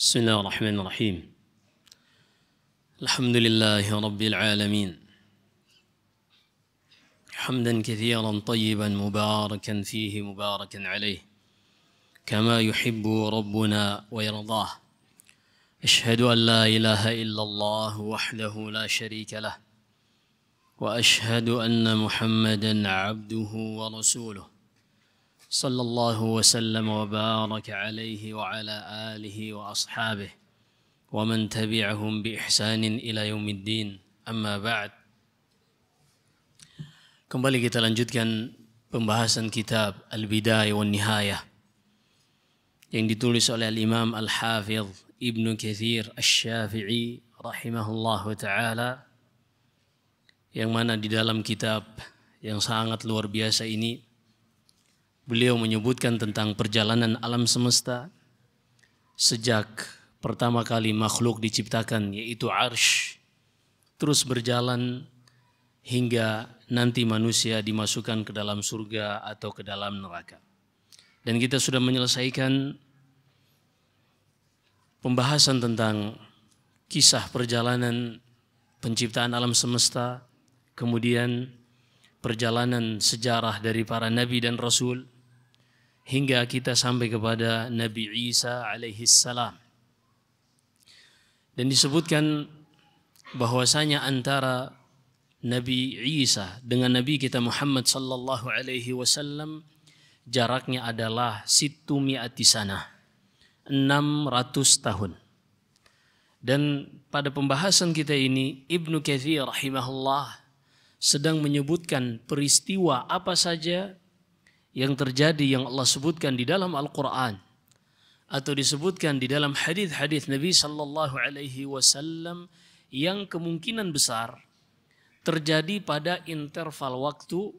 بسم الله الرحمن الرحيم الحمد لله رب العالمين حمدا كثيرا طيبا مباركا فيه مباركا عليه كما يحب ربنا ويرضاه اشهد ان لا اله الا الله وحده لا شريك له واشهد ان محمدا عبده ورسوله صلى الله وسلم وبارك عليه وعلى آله وأصحابه ومن تبعهم بإحسان إلى يوم الدين أما بعد Kembali kita lanjutkan pembahasan kitab Al-Bidayah wa Nihayah yang ditulis oleh Al-Imam Al-Hafidh Ibnu Kathir Asy-Syafi'i rahimahullahu taala yang mana di dalam kitab yang sangat luar biasa ini Beliau menyebutkan tentang perjalanan alam semesta sejak pertama kali makhluk diciptakan yaitu arsh terus berjalan hingga nanti manusia dimasukkan ke dalam surga atau ke dalam neraka. Dan kita sudah menyelesaikan pembahasan tentang kisah perjalanan penciptaan alam semesta, kemudian perjalanan sejarah dari para nabi dan rasul, hingga kita sampai kepada Nabi Isa alaihi salam. Dan disebutkan bahwasanya antara Nabi Isa dengan Nabi kita Muhammad sallallahu alaihi wasallam jaraknya adalah situ miati sana 600 tahun. Dan pada pembahasan kita ini Ibnu Katsir rahimahullah sedang menyebutkan peristiwa apa saja yang terjadi yang Allah sebutkan di dalam Al-Quran atau disebutkan di dalam hadis-hadis Nabi sallallahu Alaihi Wasallam yang kemungkinan besar terjadi pada interval waktu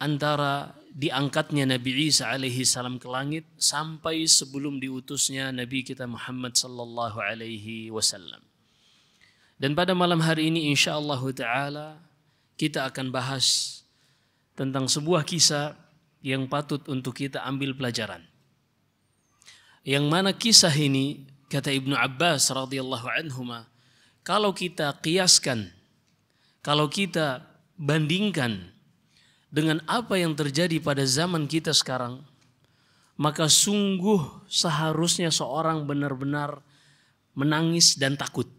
antara diangkatnya Nabi Isa alaihi salam ke langit sampai sebelum diutusnya Nabi kita Muhammad sallallahu alaihi wasallam. Dan pada malam hari ini insyaallah taala kita akan bahas tentang sebuah kisah yang patut untuk kita ambil pelajaran. Yang mana kisah ini kata Ibnu Abbas radhiyallahu anhuma kalau kita kiaskan kalau kita bandingkan dengan apa yang terjadi pada zaman kita sekarang maka sungguh seharusnya seorang benar-benar menangis dan takut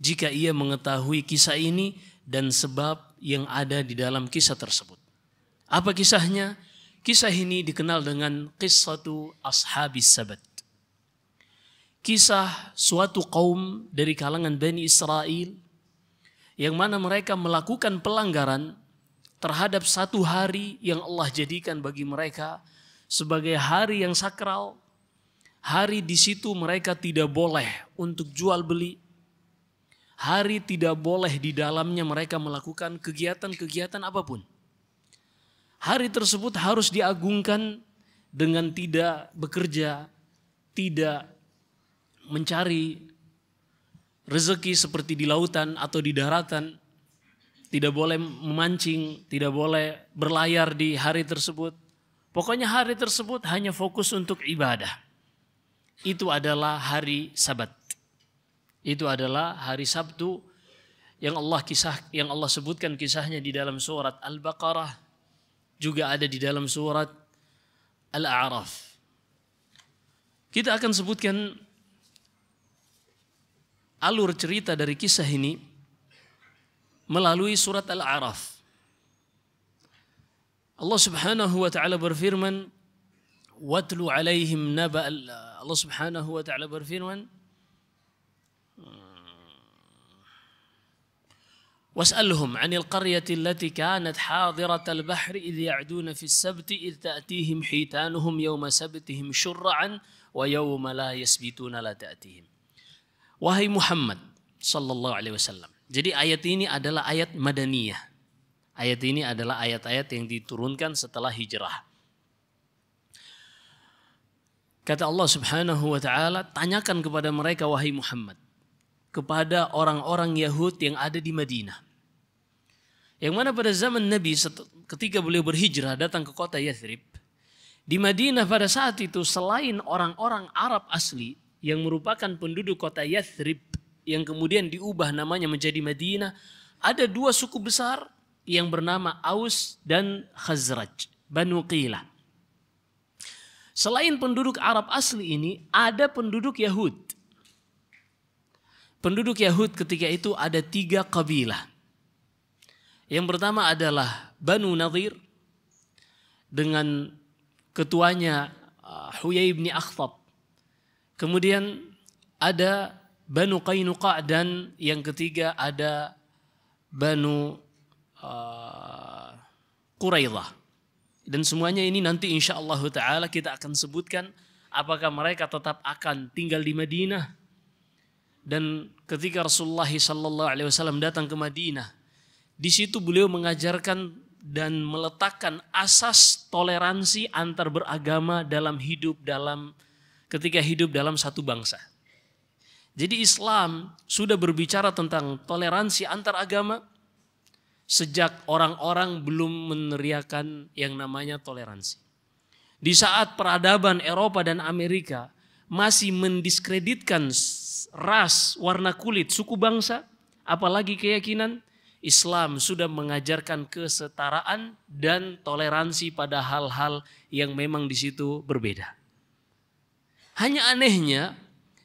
jika ia mengetahui kisah ini dan sebab yang ada di dalam kisah tersebut. Apa kisahnya? Kisah ini dikenal dengan kisatu ashabis sabat. Kisah suatu kaum dari kalangan Bani Israel yang mana mereka melakukan pelanggaran terhadap satu hari yang Allah jadikan bagi mereka sebagai hari yang sakral. Hari di situ mereka tidak boleh untuk jual beli. Hari tidak boleh di dalamnya mereka melakukan kegiatan-kegiatan apapun Hari tersebut harus diagungkan dengan tidak bekerja, tidak mencari rezeki seperti di lautan atau di daratan, tidak boleh memancing, tidak boleh berlayar di hari tersebut. Pokoknya hari tersebut hanya fokus untuk ibadah. Itu adalah hari Sabat. Itu adalah hari Sabtu yang Allah kisah yang Allah sebutkan kisahnya di dalam surat Al-Baqarah juga ada di dalam surat Al-A'raf. Kita akan sebutkan alur cerita dari kisah ini melalui surat Al-A'raf. Allah Subhanahu wa taala berfirman, "Watlu 'alaihim naba' Allah Subhanahu wa taala berfirman, واسألهم عن القرية التي كانت حاضرة البحر إذ يعدون في السبت إذ تأتيهم حيتانهم يوم سبتهم شرعا ويوم لا يسبتون لا تأتيهم Wahai Muhammad Sallallahu Alaihi Wasallam. Jadi ayat ini adalah ayat madaniyah. Ayat ini adalah ayat-ayat yang diturunkan setelah hijrah. Kata Allah Subhanahu wa taala, tanyakan kepada mereka wahai Muhammad kepada orang-orang Yahud yang ada di Madinah. Yang mana pada zaman Nabi ketika beliau berhijrah datang ke kota Yathrib. Di Madinah pada saat itu selain orang-orang Arab asli yang merupakan penduduk kota Yathrib yang kemudian diubah namanya menjadi Madinah, ada dua suku besar yang bernama Aus dan Khazraj, Banu Qilah. Selain penduduk Arab asli ini, ada penduduk Yahud penduduk Yahud ketika itu ada tiga kabilah. Yang pertama adalah Banu Nadir dengan ketuanya uh, Huyai bin Akhtab. Kemudian ada Banu Qainuqa dan yang ketiga ada Banu uh, Quraidah. Dan semuanya ini nanti insya Allah ta'ala kita akan sebutkan apakah mereka tetap akan tinggal di Madinah dan ketika Rasulullah Sallallahu Alaihi Wasallam datang ke Madinah, di situ beliau mengajarkan dan meletakkan asas toleransi antar beragama dalam hidup dalam ketika hidup dalam satu bangsa. Jadi Islam sudah berbicara tentang toleransi antar agama sejak orang-orang belum meneriakan yang namanya toleransi. Di saat peradaban Eropa dan Amerika masih mendiskreditkan ras, warna kulit, suku bangsa, apalagi keyakinan, Islam sudah mengajarkan kesetaraan dan toleransi pada hal-hal yang memang di situ berbeda. Hanya anehnya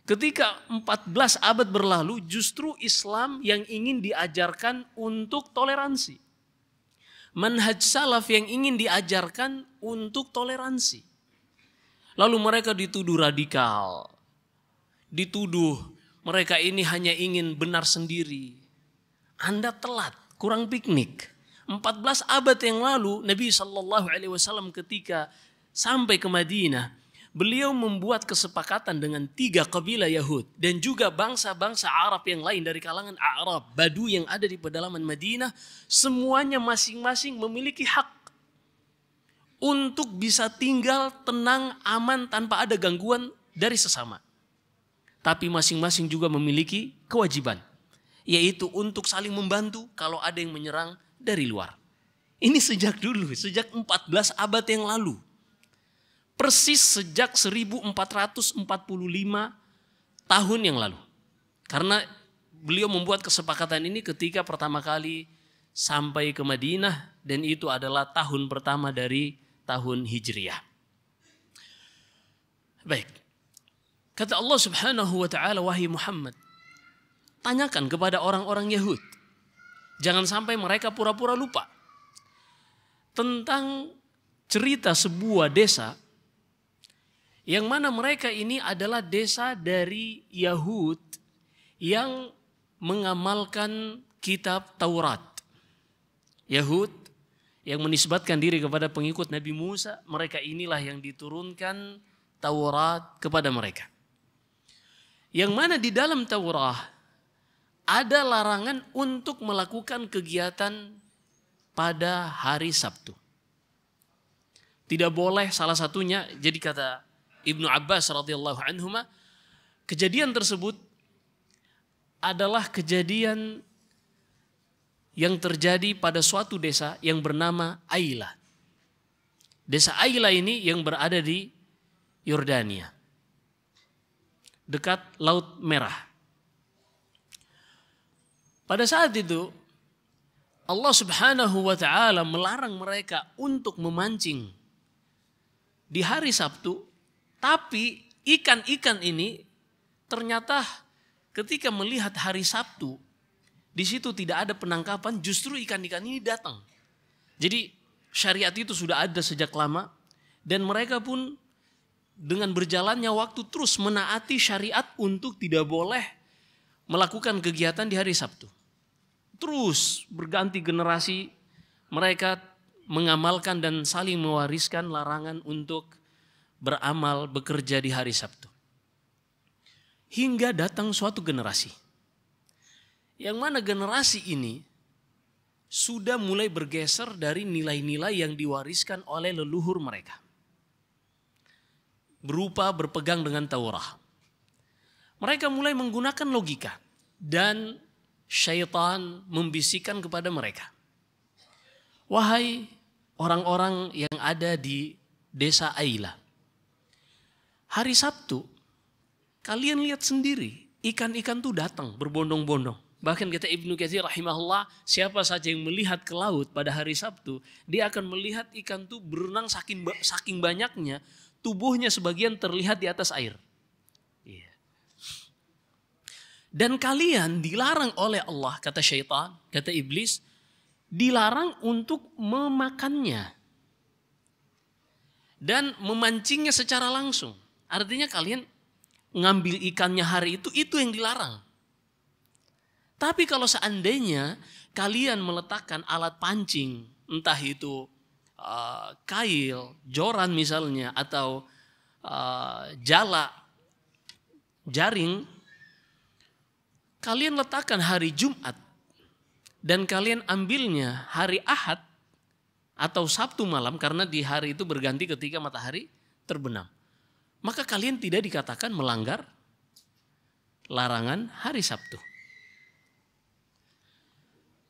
ketika 14 abad berlalu justru Islam yang ingin diajarkan untuk toleransi. Manhaj salaf yang ingin diajarkan untuk toleransi. Lalu mereka dituduh radikal, dituduh mereka ini hanya ingin benar sendiri. Anda telat, kurang piknik. 14 abad yang lalu Nabi Shallallahu Alaihi Wasallam ketika sampai ke Madinah, beliau membuat kesepakatan dengan tiga kabilah Yahud dan juga bangsa-bangsa Arab yang lain dari kalangan Arab, Badu yang ada di pedalaman Madinah, semuanya masing-masing memiliki hak untuk bisa tinggal tenang, aman tanpa ada gangguan dari sesama tapi masing-masing juga memiliki kewajiban, yaitu untuk saling membantu kalau ada yang menyerang dari luar. Ini sejak dulu, sejak 14 abad yang lalu. Persis sejak 1445 tahun yang lalu. Karena beliau membuat kesepakatan ini ketika pertama kali sampai ke Madinah dan itu adalah tahun pertama dari tahun Hijriah. Baik, Kata Allah Subhanahu wa taala wahai Muhammad, tanyakan kepada orang-orang Yahud. Jangan sampai mereka pura-pura lupa tentang cerita sebuah desa yang mana mereka ini adalah desa dari Yahud yang mengamalkan kitab Taurat. Yahud yang menisbatkan diri kepada pengikut Nabi Musa, mereka inilah yang diturunkan Taurat kepada mereka. Yang mana di dalam Taurat ada larangan untuk melakukan kegiatan pada hari Sabtu. Tidak boleh salah satunya, jadi kata Ibnu Abbas radhiyallahu anhu kejadian tersebut adalah kejadian yang terjadi pada suatu desa yang bernama Aila. Desa Aila ini yang berada di Yordania dekat Laut Merah. Pada saat itu Allah Subhanahu wa taala melarang mereka untuk memancing di hari Sabtu, tapi ikan-ikan ini ternyata ketika melihat hari Sabtu di situ tidak ada penangkapan, justru ikan-ikan ini datang. Jadi syariat itu sudah ada sejak lama dan mereka pun dengan berjalannya waktu terus menaati syariat untuk tidak boleh melakukan kegiatan di hari Sabtu. Terus berganti generasi mereka mengamalkan dan saling mewariskan larangan untuk beramal bekerja di hari Sabtu. Hingga datang suatu generasi. Yang mana generasi ini sudah mulai bergeser dari nilai-nilai yang diwariskan oleh leluhur mereka berupa berpegang dengan Taurat. Mereka mulai menggunakan logika dan syaitan membisikkan kepada mereka. Wahai orang-orang yang ada di desa Aila. Hari Sabtu, kalian lihat sendiri ikan-ikan tuh datang berbondong-bondong. Bahkan kata Ibnu Katsir rahimahullah, siapa saja yang melihat ke laut pada hari Sabtu, dia akan melihat ikan tuh berenang saking saking banyaknya tubuhnya sebagian terlihat di atas air. Iya. Dan kalian dilarang oleh Allah, kata syaitan, kata iblis, dilarang untuk memakannya. Dan memancingnya secara langsung. Artinya kalian ngambil ikannya hari itu, itu yang dilarang. Tapi kalau seandainya kalian meletakkan alat pancing, entah itu Eh, kail, joran misalnya atau uh, jala, jaring, kalian letakkan hari Jumat dan kalian ambilnya hari Ahad atau Sabtu malam karena di hari itu berganti ketika matahari terbenam. Maka kalian tidak dikatakan melanggar larangan hari Sabtu.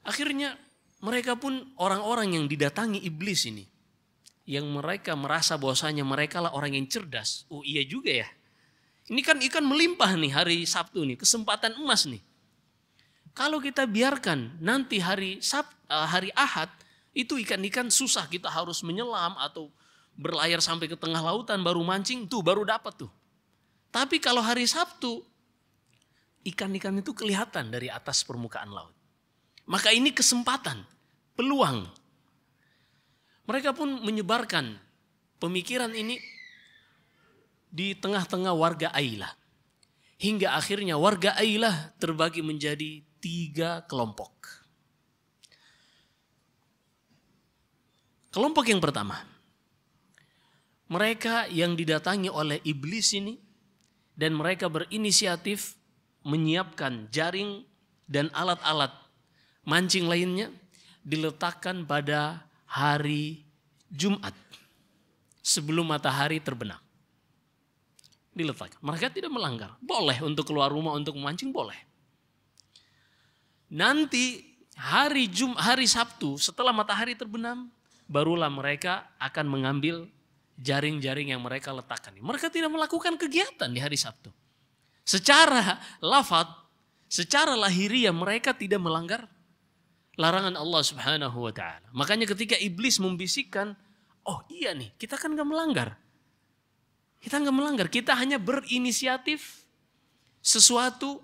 Akhirnya mereka pun orang-orang yang didatangi iblis ini. Yang mereka merasa bahwasanya mereka lah orang yang cerdas. Oh iya juga ya. Ini kan ikan melimpah nih hari Sabtu nih, kesempatan emas nih. Kalau kita biarkan nanti hari Sab, eh, hari Ahad itu ikan-ikan susah kita harus menyelam atau berlayar sampai ke tengah lautan baru mancing tuh baru dapat tuh. Tapi kalau hari Sabtu ikan-ikan itu kelihatan dari atas permukaan laut. Maka ini kesempatan, peluang. Mereka pun menyebarkan pemikiran ini di tengah-tengah warga Ailah. Hingga akhirnya warga Ailah terbagi menjadi tiga kelompok. Kelompok yang pertama, mereka yang didatangi oleh iblis ini dan mereka berinisiatif menyiapkan jaring dan alat-alat mancing lainnya diletakkan pada hari Jumat sebelum matahari terbenam. Diletakkan. Mereka tidak melanggar. Boleh untuk keluar rumah untuk memancing, boleh. Nanti hari Jum, hari Sabtu setelah matahari terbenam, barulah mereka akan mengambil jaring-jaring yang mereka letakkan. Mereka tidak melakukan kegiatan di hari Sabtu. Secara lafat, secara lahiriah mereka tidak melanggar larangan Allah Subhanahu wa taala. Makanya ketika iblis membisikkan, "Oh iya nih, kita kan nggak melanggar." Kita nggak melanggar, kita hanya berinisiatif sesuatu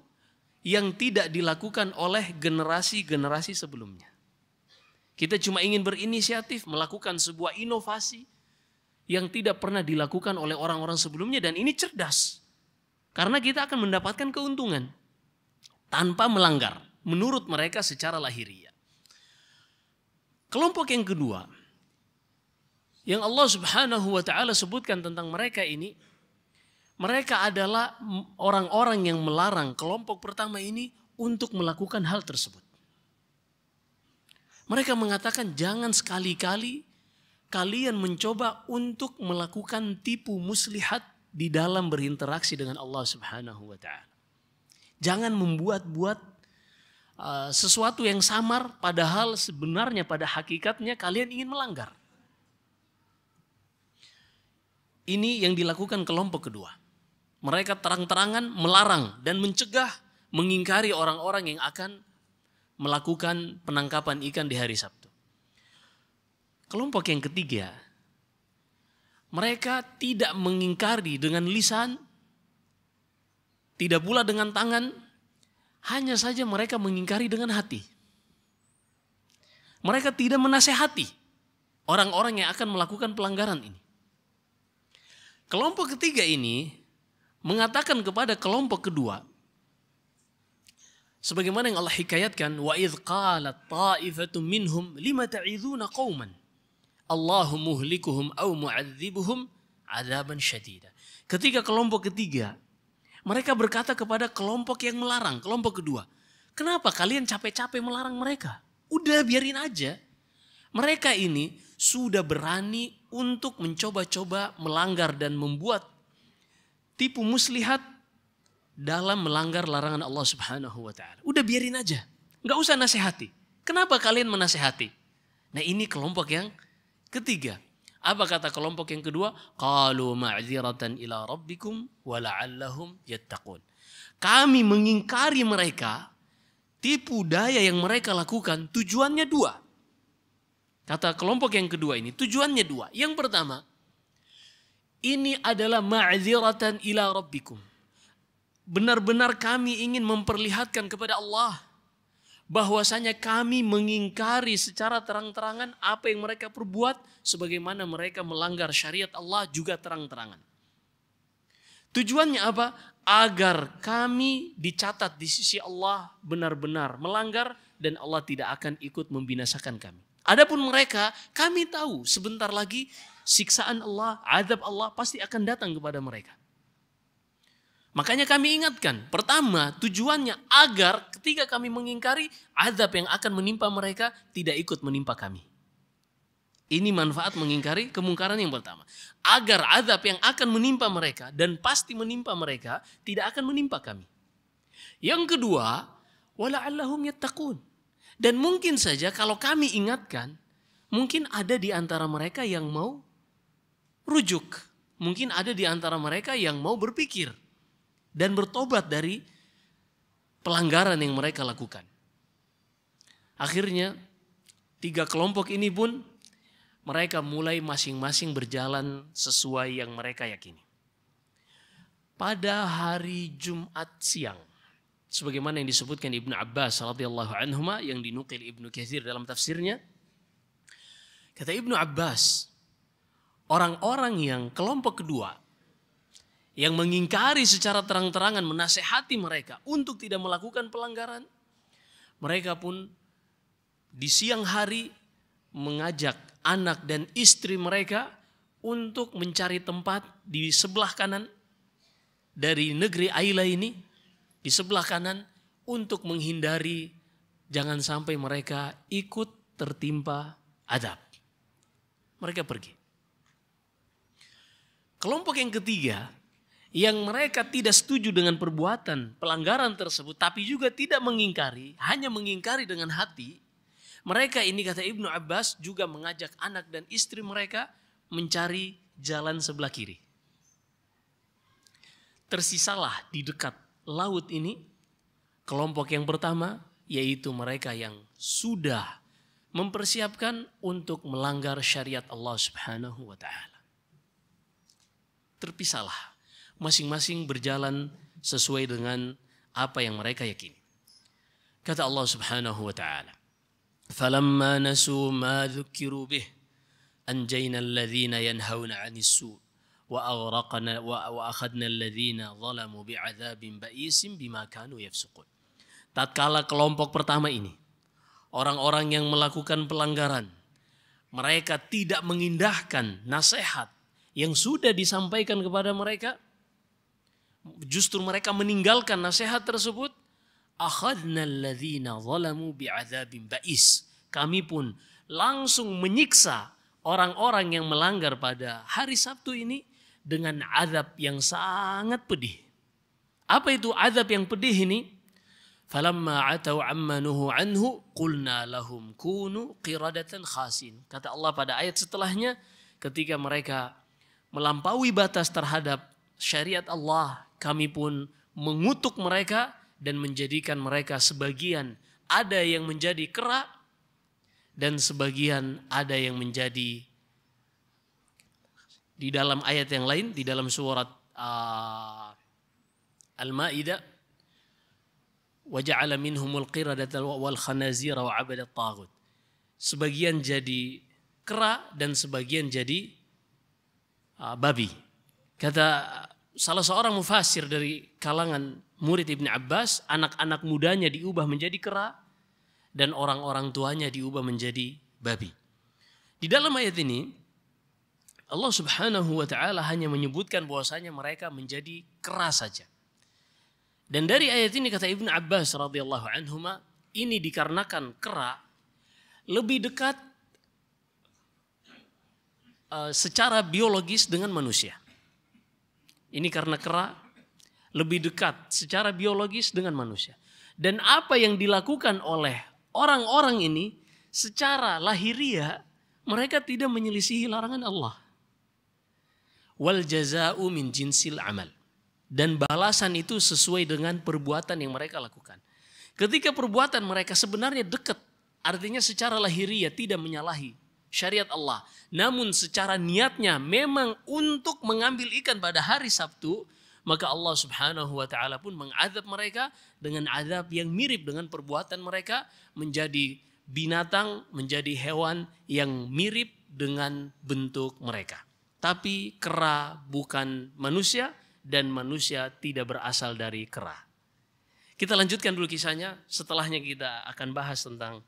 yang tidak dilakukan oleh generasi-generasi sebelumnya. Kita cuma ingin berinisiatif melakukan sebuah inovasi yang tidak pernah dilakukan oleh orang-orang sebelumnya dan ini cerdas. Karena kita akan mendapatkan keuntungan tanpa melanggar menurut mereka secara lahiriah. Kelompok yang kedua yang Allah Subhanahu wa taala sebutkan tentang mereka ini mereka adalah orang-orang yang melarang kelompok pertama ini untuk melakukan hal tersebut. Mereka mengatakan jangan sekali-kali kalian mencoba untuk melakukan tipu muslihat di dalam berinteraksi dengan Allah Subhanahu wa taala. Jangan membuat-buat Eh, sesuatu yang samar padahal sebenarnya pada hakikatnya kalian ingin melanggar. Ini yang dilakukan kelompok kedua. Mereka terang-terangan melarang dan mencegah mengingkari orang-orang yang akan melakukan penangkapan ikan di hari Sabtu. Kelompok yang ketiga, mereka tidak mengingkari dengan lisan, tidak pula dengan tangan, hanya saja mereka mengingkari dengan hati. Mereka tidak menasehati orang-orang yang akan melakukan pelanggaran ini. Kelompok ketiga ini mengatakan kepada kelompok kedua, sebagaimana yang Allah hikayatkan, wa idh qalat ta'ifatu minhum lima ta'idhuna qawman. Allahu muhlikuhum au mu'adzibuhum adaban syadidah. Ketika kelompok ketiga mereka berkata kepada kelompok yang melarang, kelompok kedua. Kenapa kalian capek-capek melarang mereka? Udah biarin aja. Mereka ini sudah berani untuk mencoba-coba melanggar dan membuat tipu muslihat dalam melanggar larangan Allah Subhanahu wa taala. Udah biarin aja. nggak usah nasihati. Kenapa kalian menasehati? Nah, ini kelompok yang ketiga. Apa kata kelompok yang kedua? Qalu ma'ziratan ila rabbikum wa la'allahum yattaqun. Kami mengingkari mereka tipu daya yang mereka lakukan tujuannya dua. Kata kelompok yang kedua ini tujuannya dua. Yang pertama, ini adalah ma'ziratan ila rabbikum. Benar-benar kami ingin memperlihatkan kepada Allah bahwasanya kami mengingkari secara terang-terangan apa yang mereka perbuat sebagaimana mereka melanggar syariat Allah juga terang-terangan. Tujuannya apa? Agar kami dicatat di sisi Allah benar-benar melanggar dan Allah tidak akan ikut membinasakan kami. Adapun mereka, kami tahu sebentar lagi siksaan Allah, azab Allah pasti akan datang kepada mereka. Makanya kami ingatkan, pertama tujuannya agar ketika kami mengingkari azab yang akan menimpa mereka tidak ikut menimpa kami. Ini manfaat mengingkari kemungkaran yang pertama. Agar azab yang akan menimpa mereka dan pasti menimpa mereka tidak akan menimpa kami. Yang kedua, wala'allahum yattaqun. Dan mungkin saja kalau kami ingatkan, mungkin ada di antara mereka yang mau rujuk. Mungkin ada di antara mereka yang mau berpikir dan bertobat dari pelanggaran yang mereka lakukan. Akhirnya tiga kelompok ini pun mereka mulai masing-masing berjalan sesuai yang mereka yakini. Pada hari Jumat siang, sebagaimana yang disebutkan Ibnu Abbas radhiyallahu anhuma yang dinukil Ibnu Katsir dalam tafsirnya, kata Ibnu Abbas, orang-orang yang kelompok kedua yang mengingkari secara terang-terangan menasehati mereka untuk tidak melakukan pelanggaran. Mereka pun di siang hari mengajak anak dan istri mereka untuk mencari tempat di sebelah kanan dari negeri Aila ini, di sebelah kanan untuk menghindari jangan sampai mereka ikut tertimpa adab. Mereka pergi. Kelompok yang ketiga yang mereka tidak setuju dengan perbuatan pelanggaran tersebut tapi juga tidak mengingkari, hanya mengingkari dengan hati. Mereka ini kata Ibnu Abbas juga mengajak anak dan istri mereka mencari jalan sebelah kiri. Tersisalah di dekat laut ini kelompok yang pertama yaitu mereka yang sudah mempersiapkan untuk melanggar syariat Allah Subhanahu wa taala. Terpisahlah masing-masing berjalan sesuai dengan apa yang mereka yakini. Kata Allah Subhanahu wa taala, "Falamma nasu ma dzukiru bih anjayna alladhina yanhauna 'anil su' wa aghraqna wa akhadna alladhina zalamu bi'adzabin ba'isin bima kanu yafsuqun." Tatkala kelompok pertama ini, orang-orang yang melakukan pelanggaran, mereka tidak mengindahkan nasihat yang sudah disampaikan kepada mereka, justru mereka meninggalkan nasihat tersebut, ba'is. Kami pun langsung menyiksa orang-orang yang melanggar pada hari Sabtu ini dengan azab yang sangat pedih. Apa itu azab yang pedih ini? Falamma atau anhu qulna lahum kunu qiradatan khasin. Kata Allah pada ayat setelahnya ketika mereka melampaui batas terhadap syariat Allah kami pun mengutuk mereka dan menjadikan mereka sebagian ada yang menjadi kera dan sebagian ada yang menjadi di dalam ayat yang lain di dalam surat uh, Al-Maidah waja'ala minhumul qiradata wal khanazira wa 'abada tagut sebagian jadi kera dan sebagian jadi uh, babi kata salah seorang mufasir dari kalangan murid Ibn Abbas, anak-anak mudanya diubah menjadi kera dan orang-orang tuanya diubah menjadi babi. Di dalam ayat ini Allah Subhanahu wa taala hanya menyebutkan bahwasanya mereka menjadi kera saja. Dan dari ayat ini kata Ibn Abbas radhiyallahu anhuma, ini dikarenakan kera lebih dekat eh, secara biologis dengan manusia. Ini karena kera lebih dekat secara biologis dengan manusia. Dan apa yang dilakukan oleh orang-orang ini secara lahiriah mereka tidak menyelisihi larangan Allah. Wal jaza'u min jinsil amal. Dan balasan itu sesuai dengan perbuatan yang mereka lakukan. Ketika perbuatan mereka sebenarnya dekat, artinya secara lahiriah tidak menyalahi syariat Allah. Namun secara niatnya memang untuk mengambil ikan pada hari Sabtu, maka Allah Subhanahu wa taala pun mengazab mereka dengan azab yang mirip dengan perbuatan mereka menjadi binatang, menjadi hewan yang mirip dengan bentuk mereka. Tapi kera bukan manusia dan manusia tidak berasal dari kera. Kita lanjutkan dulu kisahnya, setelahnya kita akan bahas tentang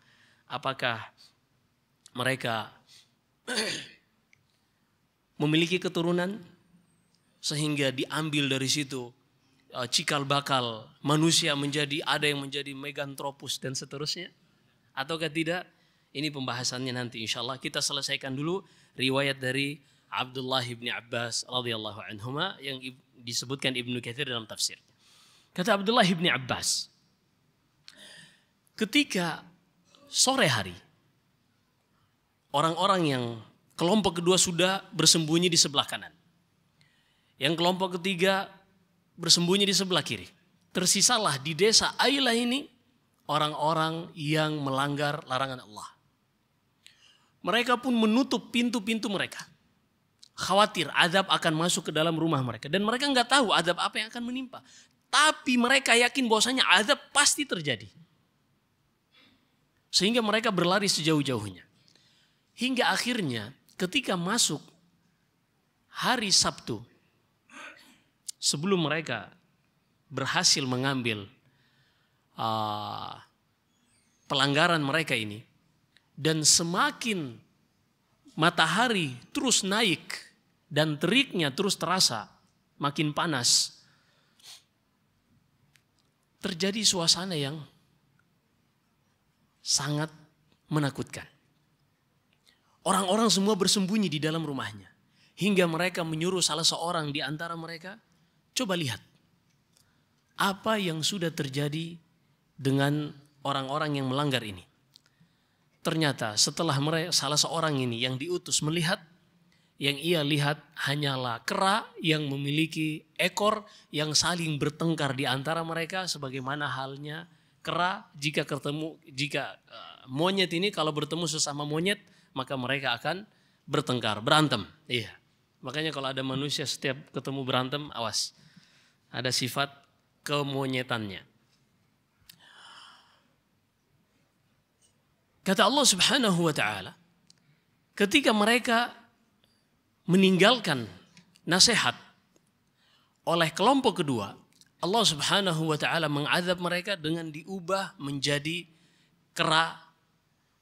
apakah mereka memiliki keturunan sehingga diambil dari situ e, cikal bakal manusia menjadi ada yang menjadi megantropus dan seterusnya ataukah tidak ini pembahasannya nanti insya Allah kita selesaikan dulu riwayat dari Abdullah ibn Abbas radhiyallahu anhuma yang disebutkan Ibnu Katsir dalam tafsir kata Abdullah ibn Abbas ketika sore hari orang-orang yang kelompok kedua sudah bersembunyi di sebelah kanan. Yang kelompok ketiga bersembunyi di sebelah kiri. Tersisalah di desa Aila ini orang-orang yang melanggar larangan Allah. Mereka pun menutup pintu-pintu mereka. Khawatir Adab akan masuk ke dalam rumah mereka. Dan mereka nggak tahu Adab apa yang akan menimpa. Tapi mereka yakin bahwasanya Adab pasti terjadi. Sehingga mereka berlari sejauh-jauhnya. Hingga akhirnya ketika masuk hari Sabtu, sebelum mereka berhasil mengambil uh, pelanggaran mereka ini, dan semakin matahari terus naik dan teriknya terus terasa, makin panas, terjadi suasana yang sangat menakutkan. Orang-orang semua bersembunyi di dalam rumahnya. Hingga mereka menyuruh salah seorang di antara mereka, coba lihat. Apa yang sudah terjadi dengan orang-orang yang melanggar ini? Ternyata setelah mereka, salah seorang ini yang diutus melihat, yang ia lihat hanyalah kera yang memiliki ekor yang saling bertengkar di antara mereka sebagaimana halnya kera jika ketemu jika eh, monyet ini kalau bertemu sesama monyet maka mereka akan bertengkar, berantem. Iya. Makanya kalau ada manusia setiap ketemu berantem, awas. Ada sifat kemonyetannya. Kata Allah Subhanahu wa taala, ketika mereka meninggalkan nasihat oleh kelompok kedua, Allah Subhanahu wa taala mengazab mereka dengan diubah menjadi kera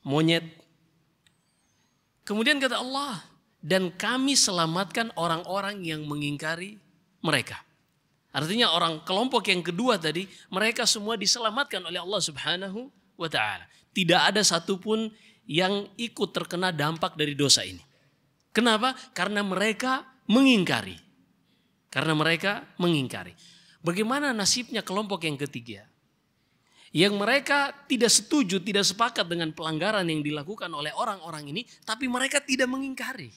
monyet Kemudian kata Allah, dan kami selamatkan orang-orang yang mengingkari mereka. Artinya orang kelompok yang kedua tadi, mereka semua diselamatkan oleh Allah Subhanahu wa taala. Tidak ada satupun yang ikut terkena dampak dari dosa ini. Kenapa? Karena mereka mengingkari. Karena mereka mengingkari. Bagaimana nasibnya kelompok yang ketiga? yang mereka tidak setuju, tidak sepakat dengan pelanggaran yang dilakukan oleh orang-orang ini, tapi mereka tidak mengingkari.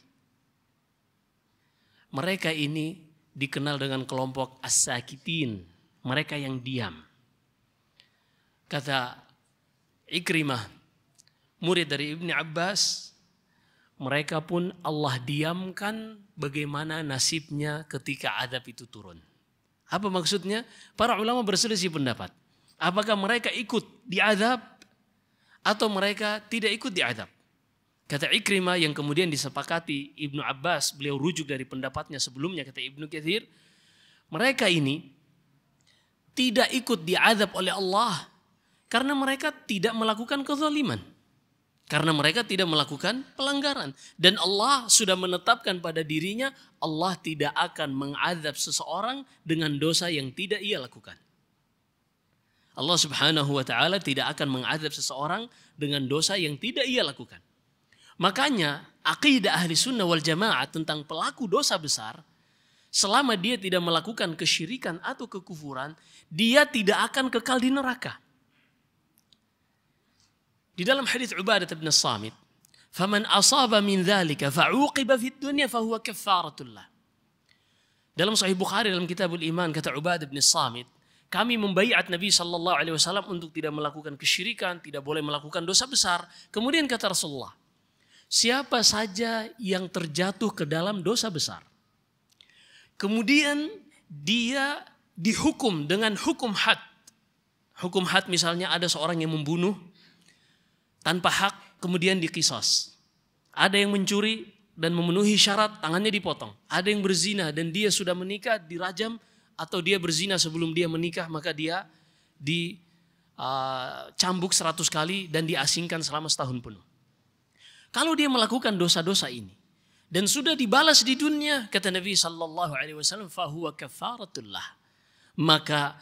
Mereka ini dikenal dengan kelompok as-sakitin, mereka yang diam. Kata Ikrimah, murid dari Ibni Abbas, mereka pun Allah diamkan bagaimana nasibnya ketika adab itu turun. Apa maksudnya? Para ulama berselisih pendapat. Apakah mereka ikut diazab atau mereka tidak ikut diazab? Kata Ikrimah yang kemudian disepakati Ibnu Abbas, beliau rujuk dari pendapatnya sebelumnya kata Ibnu Katsir, mereka ini tidak ikut diazab oleh Allah karena mereka tidak melakukan kezaliman. Karena mereka tidak melakukan pelanggaran. Dan Allah sudah menetapkan pada dirinya, Allah tidak akan mengazab seseorang dengan dosa yang tidak ia lakukan. Allah Subhanahu wa taala tidak akan mengadab seseorang dengan dosa yang tidak ia lakukan. Makanya akidah ahli sunnah wal jamaah tentang pelaku dosa besar selama dia tidak melakukan kesyirikan atau kekufuran, dia tidak akan kekal di neraka. Di dalam hadis Ubadah bin Samit, "Faman asaba min dzalika fa'uqiba fid dunya fahuwa kafaratul Dalam Sahih Bukhari dalam Kitabul Iman kata Ubadah bin Samit, kami membaiat Nabi Shallallahu Alaihi Wasallam untuk tidak melakukan kesyirikan, tidak boleh melakukan dosa besar. Kemudian kata Rasulullah, siapa saja yang terjatuh ke dalam dosa besar, kemudian dia dihukum dengan hukum had. Hukum had misalnya ada seorang yang membunuh tanpa hak, kemudian dikisos. Ada yang mencuri dan memenuhi syarat, tangannya dipotong. Ada yang berzina dan dia sudah menikah, dirajam, atau dia berzina sebelum dia menikah maka dia dicambuk uh, 100 kali dan diasingkan selama setahun penuh. Kalau dia melakukan dosa-dosa ini dan sudah dibalas di dunia kata Nabi sallallahu alaihi wasallam fahuwa kafaratullah. Maka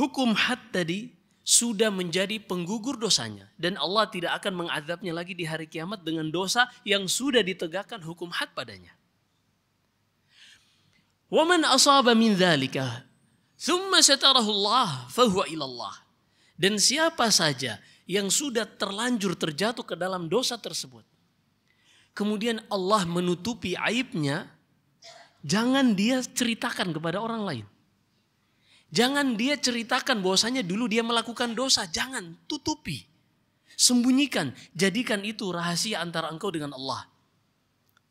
hukum had tadi sudah menjadi penggugur dosanya dan Allah tidak akan mengadapnya lagi di hari kiamat dengan dosa yang sudah ditegakkan hukum had padanya. وَمَنْ أَصَابَ مِنْ ذَلِكَ ثُمَّ سَتَرَهُ اللَّهِ فَهُوَ إِلَى Dan siapa saja yang sudah terlanjur terjatuh ke dalam dosa tersebut. Kemudian Allah menutupi aibnya, jangan dia ceritakan kepada orang lain. Jangan dia ceritakan bahwasanya dulu dia melakukan dosa, jangan tutupi. Sembunyikan, jadikan itu rahasia antara engkau dengan Allah.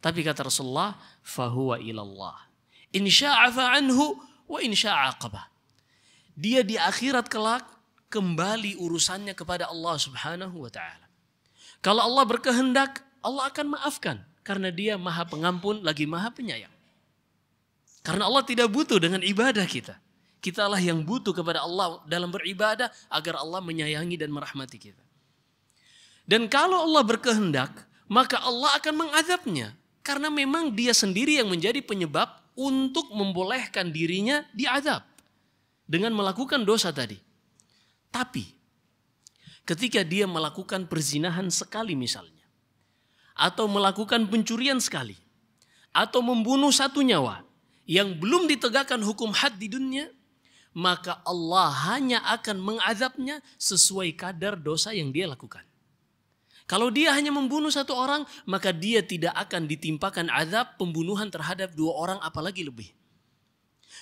Tapi kata Rasulullah, fahuwa ilallah Insya'afa anhu wa insya'aqabah. Dia di akhirat kelak kembali urusannya kepada Allah Subhanahu wa taala. Kalau Allah berkehendak, Allah akan maafkan karena Dia Maha Pengampun lagi Maha Penyayang. Karena Allah tidak butuh dengan ibadah kita. Kitalah yang butuh kepada Allah dalam beribadah agar Allah menyayangi dan merahmati kita. Dan kalau Allah berkehendak, maka Allah akan mengadabnya karena memang dia sendiri yang menjadi penyebab untuk membolehkan dirinya diadab dengan melakukan dosa tadi. Tapi ketika dia melakukan perzinahan sekali misalnya atau melakukan pencurian sekali atau membunuh satu nyawa yang belum ditegakkan hukum had di dunia, maka Allah hanya akan mengazabnya sesuai kadar dosa yang dia lakukan. Kalau dia hanya membunuh satu orang, maka dia tidak akan ditimpakan azab pembunuhan terhadap dua orang apalagi lebih.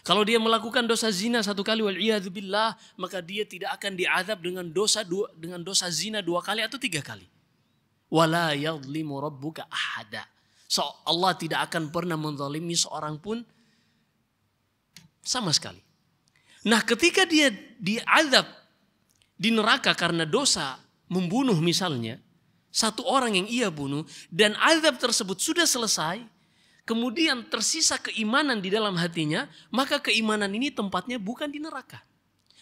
Kalau dia melakukan dosa zina satu kali wal billah, maka dia tidak akan diazab dengan dosa dua, dengan dosa zina dua kali atau tiga kali. Wala yadhlimu rabbuka ahada. So Allah tidak akan pernah menzalimi seorang pun sama sekali. Nah, ketika dia diazab di neraka karena dosa membunuh misalnya, satu orang yang ia bunuh dan azab tersebut sudah selesai, kemudian tersisa keimanan di dalam hatinya, maka keimanan ini tempatnya bukan di neraka.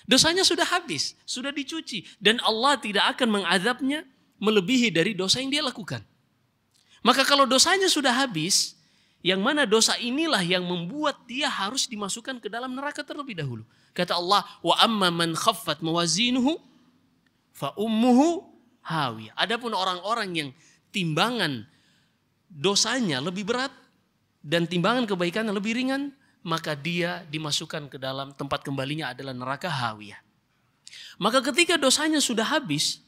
Dosanya sudah habis, sudah dicuci dan Allah tidak akan mengazabnya melebihi dari dosa yang dia lakukan. Maka kalau dosanya sudah habis, yang mana dosa inilah yang membuat dia harus dimasukkan ke dalam neraka terlebih dahulu. Kata Allah, "Wa amma man khaffat mawazinuhu fa ummuhu hawi. Adapun orang-orang yang timbangan dosanya lebih berat dan timbangan kebaikannya lebih ringan, maka dia dimasukkan ke dalam tempat kembalinya adalah neraka hawiyah. Maka ketika dosanya sudah habis,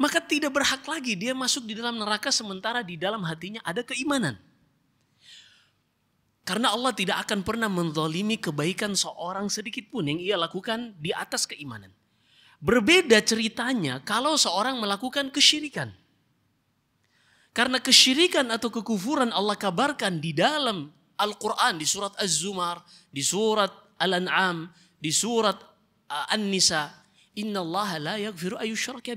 maka tidak berhak lagi dia masuk di dalam neraka sementara di dalam hatinya ada keimanan. Karena Allah tidak akan pernah menzalimi kebaikan seorang sedikit pun yang ia lakukan di atas keimanan. Berbeda ceritanya kalau seorang melakukan kesyirikan. Karena kesyirikan atau kekufuran Allah kabarkan di dalam Al-Quran, di surat Az-Zumar, di surat Al-An'am, di surat uh, An-Nisa. Inna Allah la yaghfiru ayyushraka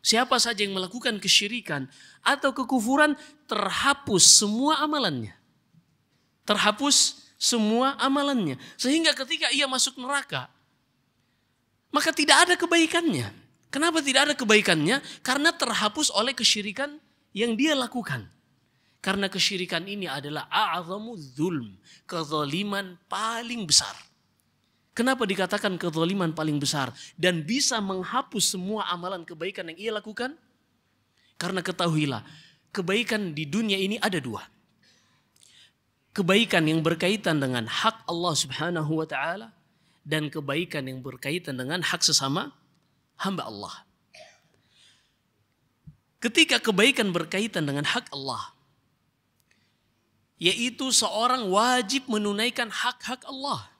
Siapa saja yang melakukan kesyirikan atau kekufuran terhapus semua amalannya. Terhapus semua amalannya. Sehingga ketika ia masuk neraka, maka tidak ada kebaikannya. Kenapa tidak ada kebaikannya? Karena terhapus oleh kesyirikan yang dia lakukan. Karena kesyirikan ini adalah a'zamu zulm, kezaliman paling besar. Kenapa dikatakan kezaliman paling besar dan bisa menghapus semua amalan kebaikan yang ia lakukan? Karena ketahuilah, kebaikan di dunia ini ada dua. Kebaikan yang berkaitan dengan hak Allah Subhanahu wa taala dan kebaikan yang berkaitan dengan hak sesama hamba Allah. Ketika kebaikan berkaitan dengan hak Allah, yaitu seorang wajib menunaikan hak-hak Allah.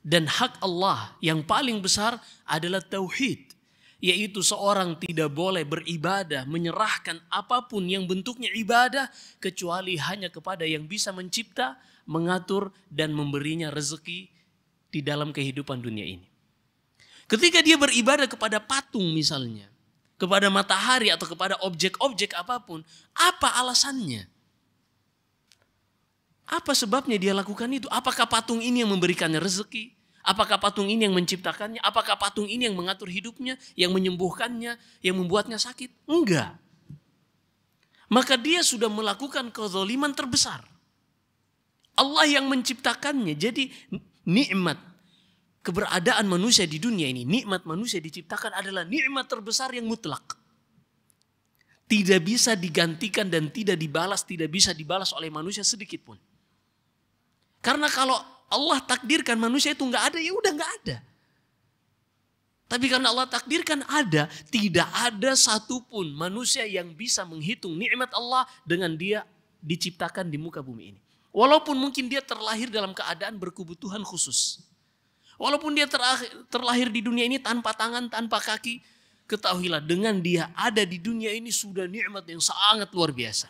Dan hak Allah yang paling besar adalah tauhid, yaitu seorang tidak boleh beribadah, menyerahkan apapun yang bentuknya ibadah, kecuali hanya kepada yang bisa mencipta, mengatur, dan memberinya rezeki di dalam kehidupan dunia ini. Ketika dia beribadah kepada patung misalnya, kepada matahari atau kepada objek-objek apapun, apa alasannya? Apa sebabnya dia lakukan itu? Apakah patung ini yang memberikannya rezeki? Apakah patung ini yang menciptakannya? Apakah patung ini yang mengatur hidupnya, yang menyembuhkannya, yang membuatnya sakit? Enggak. Maka dia sudah melakukan kezoliman terbesar. Allah yang menciptakannya. Jadi nikmat keberadaan manusia di dunia ini, nikmat manusia diciptakan adalah nikmat terbesar yang mutlak. Tidak bisa digantikan dan tidak dibalas, tidak bisa dibalas oleh manusia sedikit pun. Karena kalau Allah takdirkan manusia itu nggak ada, ya udah nggak ada. Tapi karena Allah takdirkan ada, tidak ada satupun manusia yang bisa menghitung nikmat Allah dengan dia diciptakan di muka bumi ini. Walaupun mungkin dia terlahir dalam keadaan berkebutuhan khusus. Walaupun dia terlahir di dunia ini tanpa tangan, tanpa kaki, ketahuilah dengan dia ada di dunia ini sudah nikmat yang sangat luar biasa.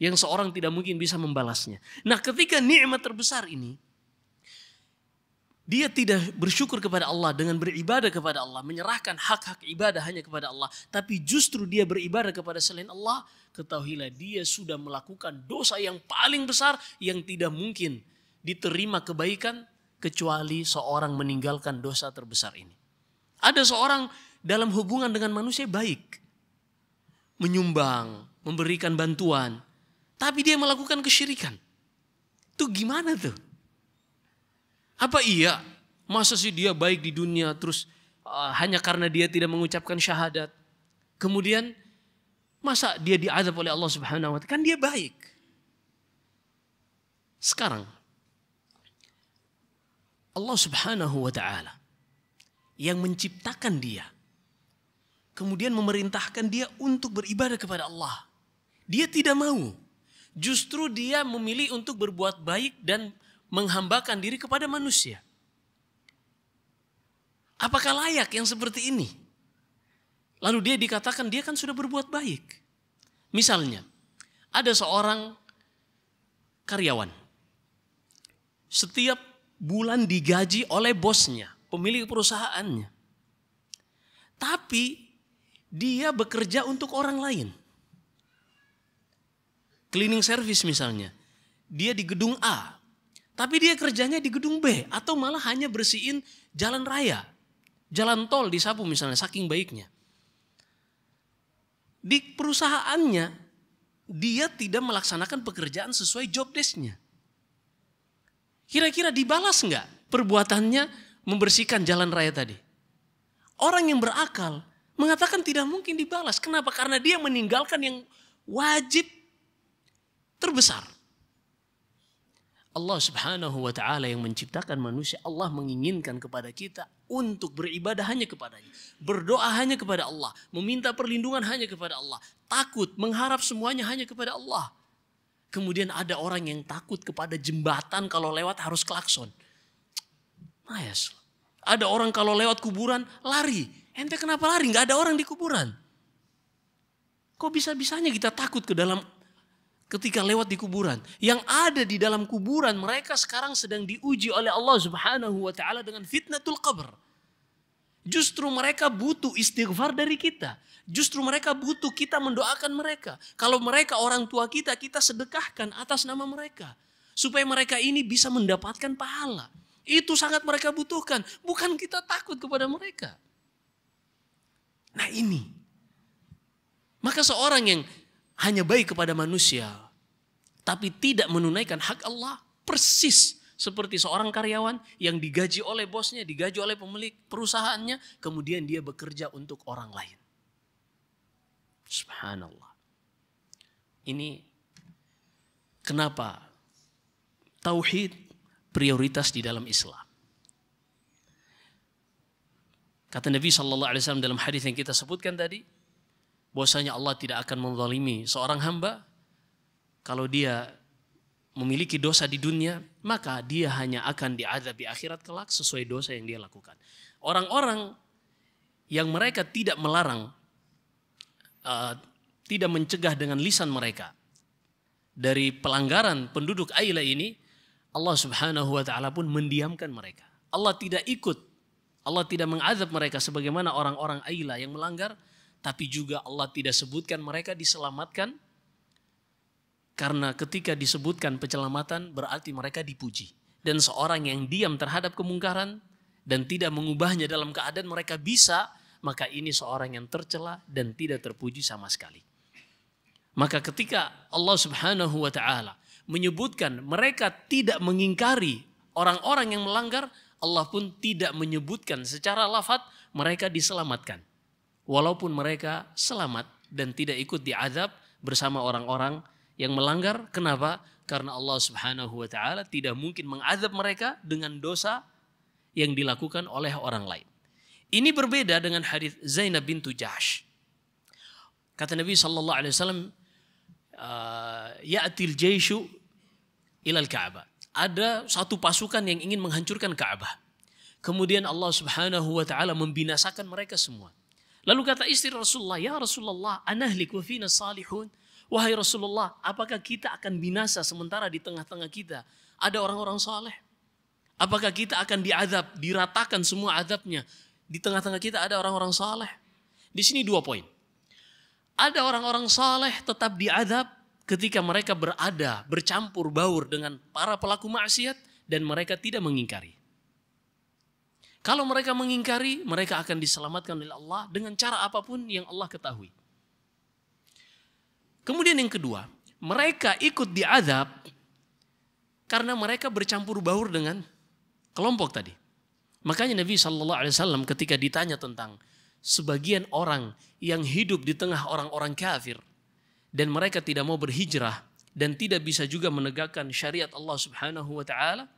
Yang seorang tidak mungkin bisa membalasnya. Nah ketika nikmat terbesar ini dia tidak bersyukur kepada Allah dengan beribadah kepada Allah, menyerahkan hak-hak ibadah hanya kepada Allah, tapi justru dia beribadah kepada selain Allah. Ketahuilah, dia sudah melakukan dosa yang paling besar yang tidak mungkin diterima kebaikan kecuali seorang meninggalkan dosa terbesar ini. Ada seorang dalam hubungan dengan manusia baik, menyumbang, memberikan bantuan, tapi dia melakukan kesyirikan. Itu gimana tuh? Apa iya? Masa sih dia baik di dunia terus uh, hanya karena dia tidak mengucapkan syahadat. Kemudian masa dia diadab oleh Allah Subhanahu wa taala? Kan dia baik. Sekarang Allah Subhanahu wa taala yang menciptakan dia kemudian memerintahkan dia untuk beribadah kepada Allah. Dia tidak mau. Justru dia memilih untuk berbuat baik dan menghambakan diri kepada manusia. Apakah layak yang seperti ini? Lalu dia dikatakan dia kan sudah berbuat baik. Misalnya, ada seorang karyawan. Setiap bulan digaji oleh bosnya, pemilik perusahaannya. Tapi dia bekerja untuk orang lain. Cleaning service misalnya. Dia di gedung A, tapi dia kerjanya di gedung B atau malah hanya bersihin jalan raya. Jalan tol di disapu misalnya saking baiknya. Di perusahaannya dia tidak melaksanakan pekerjaan sesuai job desknya. Kira-kira dibalas enggak perbuatannya membersihkan jalan raya tadi? Orang yang berakal mengatakan tidak mungkin dibalas. Kenapa? Karena dia meninggalkan yang wajib terbesar. Allah Subhanahu wa taala yang menciptakan manusia, Allah menginginkan kepada kita untuk beribadah hanya kepadanya, berdoa hanya kepada Allah, meminta perlindungan hanya kepada Allah, takut, mengharap semuanya hanya kepada Allah. Kemudian ada orang yang takut kepada jembatan kalau lewat harus klakson. Mayas. ada orang kalau lewat kuburan lari. Ente kenapa lari? Gak ada orang di kuburan. Kok bisa-bisanya kita takut ke dalam ketika lewat di kuburan. Yang ada di dalam kuburan mereka sekarang sedang diuji oleh Allah Subhanahu wa taala dengan fitnatul qabr. Justru mereka butuh istighfar dari kita. Justru mereka butuh kita mendoakan mereka. Kalau mereka orang tua kita, kita sedekahkan atas nama mereka. Supaya mereka ini bisa mendapatkan pahala. Itu sangat mereka butuhkan. Bukan kita takut kepada mereka. Nah ini. Maka seorang yang hanya baik kepada manusia, tapi tidak menunaikan hak Allah persis seperti seorang karyawan yang digaji oleh bosnya, digaji oleh pemilik perusahaannya, kemudian dia bekerja untuk orang lain. Subhanallah. Ini kenapa tauhid prioritas di dalam Islam. Kata Nabi Shallallahu Alaihi Wasallam dalam hadis yang kita sebutkan tadi, bahwasanya Allah tidak akan menzalimi seorang hamba kalau dia memiliki dosa di dunia, maka dia hanya akan diadab di akhirat kelak sesuai dosa yang dia lakukan. Orang-orang yang mereka tidak melarang, uh, tidak mencegah dengan lisan mereka dari pelanggaran penduduk Aila ini, Allah Subhanahu wa taala pun mendiamkan mereka. Allah tidak ikut. Allah tidak mengazab mereka sebagaimana orang-orang Aila yang melanggar tapi juga Allah tidak sebutkan mereka diselamatkan karena ketika disebutkan penyelamatan berarti mereka dipuji. Dan seorang yang diam terhadap kemungkaran dan tidak mengubahnya dalam keadaan mereka bisa, maka ini seorang yang tercela dan tidak terpuji sama sekali. Maka ketika Allah Subhanahu wa taala menyebutkan mereka tidak mengingkari orang-orang yang melanggar, Allah pun tidak menyebutkan secara lafat mereka diselamatkan walaupun mereka selamat dan tidak ikut diazab bersama orang-orang yang melanggar. Kenapa? Karena Allah Subhanahu wa taala tidak mungkin mengazab mereka dengan dosa yang dilakukan oleh orang lain. Ini berbeda dengan hadis Zainab bintu Jahsh. Kata Nabi sallallahu alaihi wasallam, ah, "Ya'til Jaisu ilal Ka'bah." Ada satu pasukan yang ingin menghancurkan Ka'bah. Kemudian Allah Subhanahu wa taala membinasakan mereka semua. Lalu kata istri Rasulullah, "Ya Rasulullah, anahlik wafina salihun." Wahai Rasulullah, apakah kita akan binasa sementara di tengah-tengah kita ada orang-orang saleh? Apakah kita akan diadab, diratakan semua adabnya? Di tengah-tengah kita ada orang-orang saleh. Di sini dua poin. Ada orang-orang saleh tetap diadab ketika mereka berada, bercampur baur dengan para pelaku maksiat dan mereka tidak mengingkari. Kalau mereka mengingkari, mereka akan diselamatkan oleh Allah dengan cara apapun yang Allah ketahui. Kemudian yang kedua, mereka ikut diazab karena mereka bercampur baur dengan kelompok tadi. Makanya Nabi Shallallahu Alaihi Wasallam ketika ditanya tentang sebagian orang yang hidup di tengah orang-orang kafir dan mereka tidak mau berhijrah dan tidak bisa juga menegakkan syariat Allah Subhanahu wa taala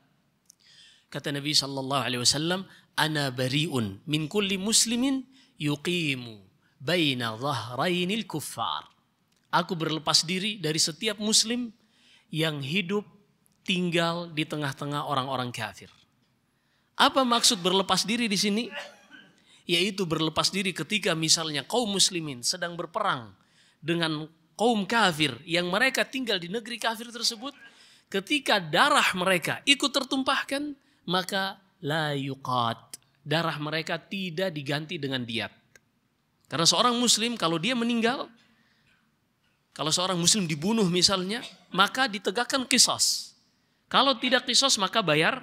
kata Nabi Shallallahu alaihi wasallam ana bari'un min kulli muslimin yuqimu baina dhahrainil kuffar. Aku berlepas diri dari setiap muslim yang hidup tinggal di tengah-tengah orang-orang kafir. Apa maksud berlepas diri di sini? Yaitu berlepas diri ketika misalnya kaum muslimin sedang berperang dengan kaum kafir yang mereka tinggal di negeri kafir tersebut, ketika darah mereka ikut tertumpahkan, maka la yuqat. Darah mereka tidak diganti dengan diat. Karena seorang muslim kalau dia meninggal, kalau seorang muslim dibunuh misalnya, maka ditegakkan kisos. Kalau tidak kisos maka bayar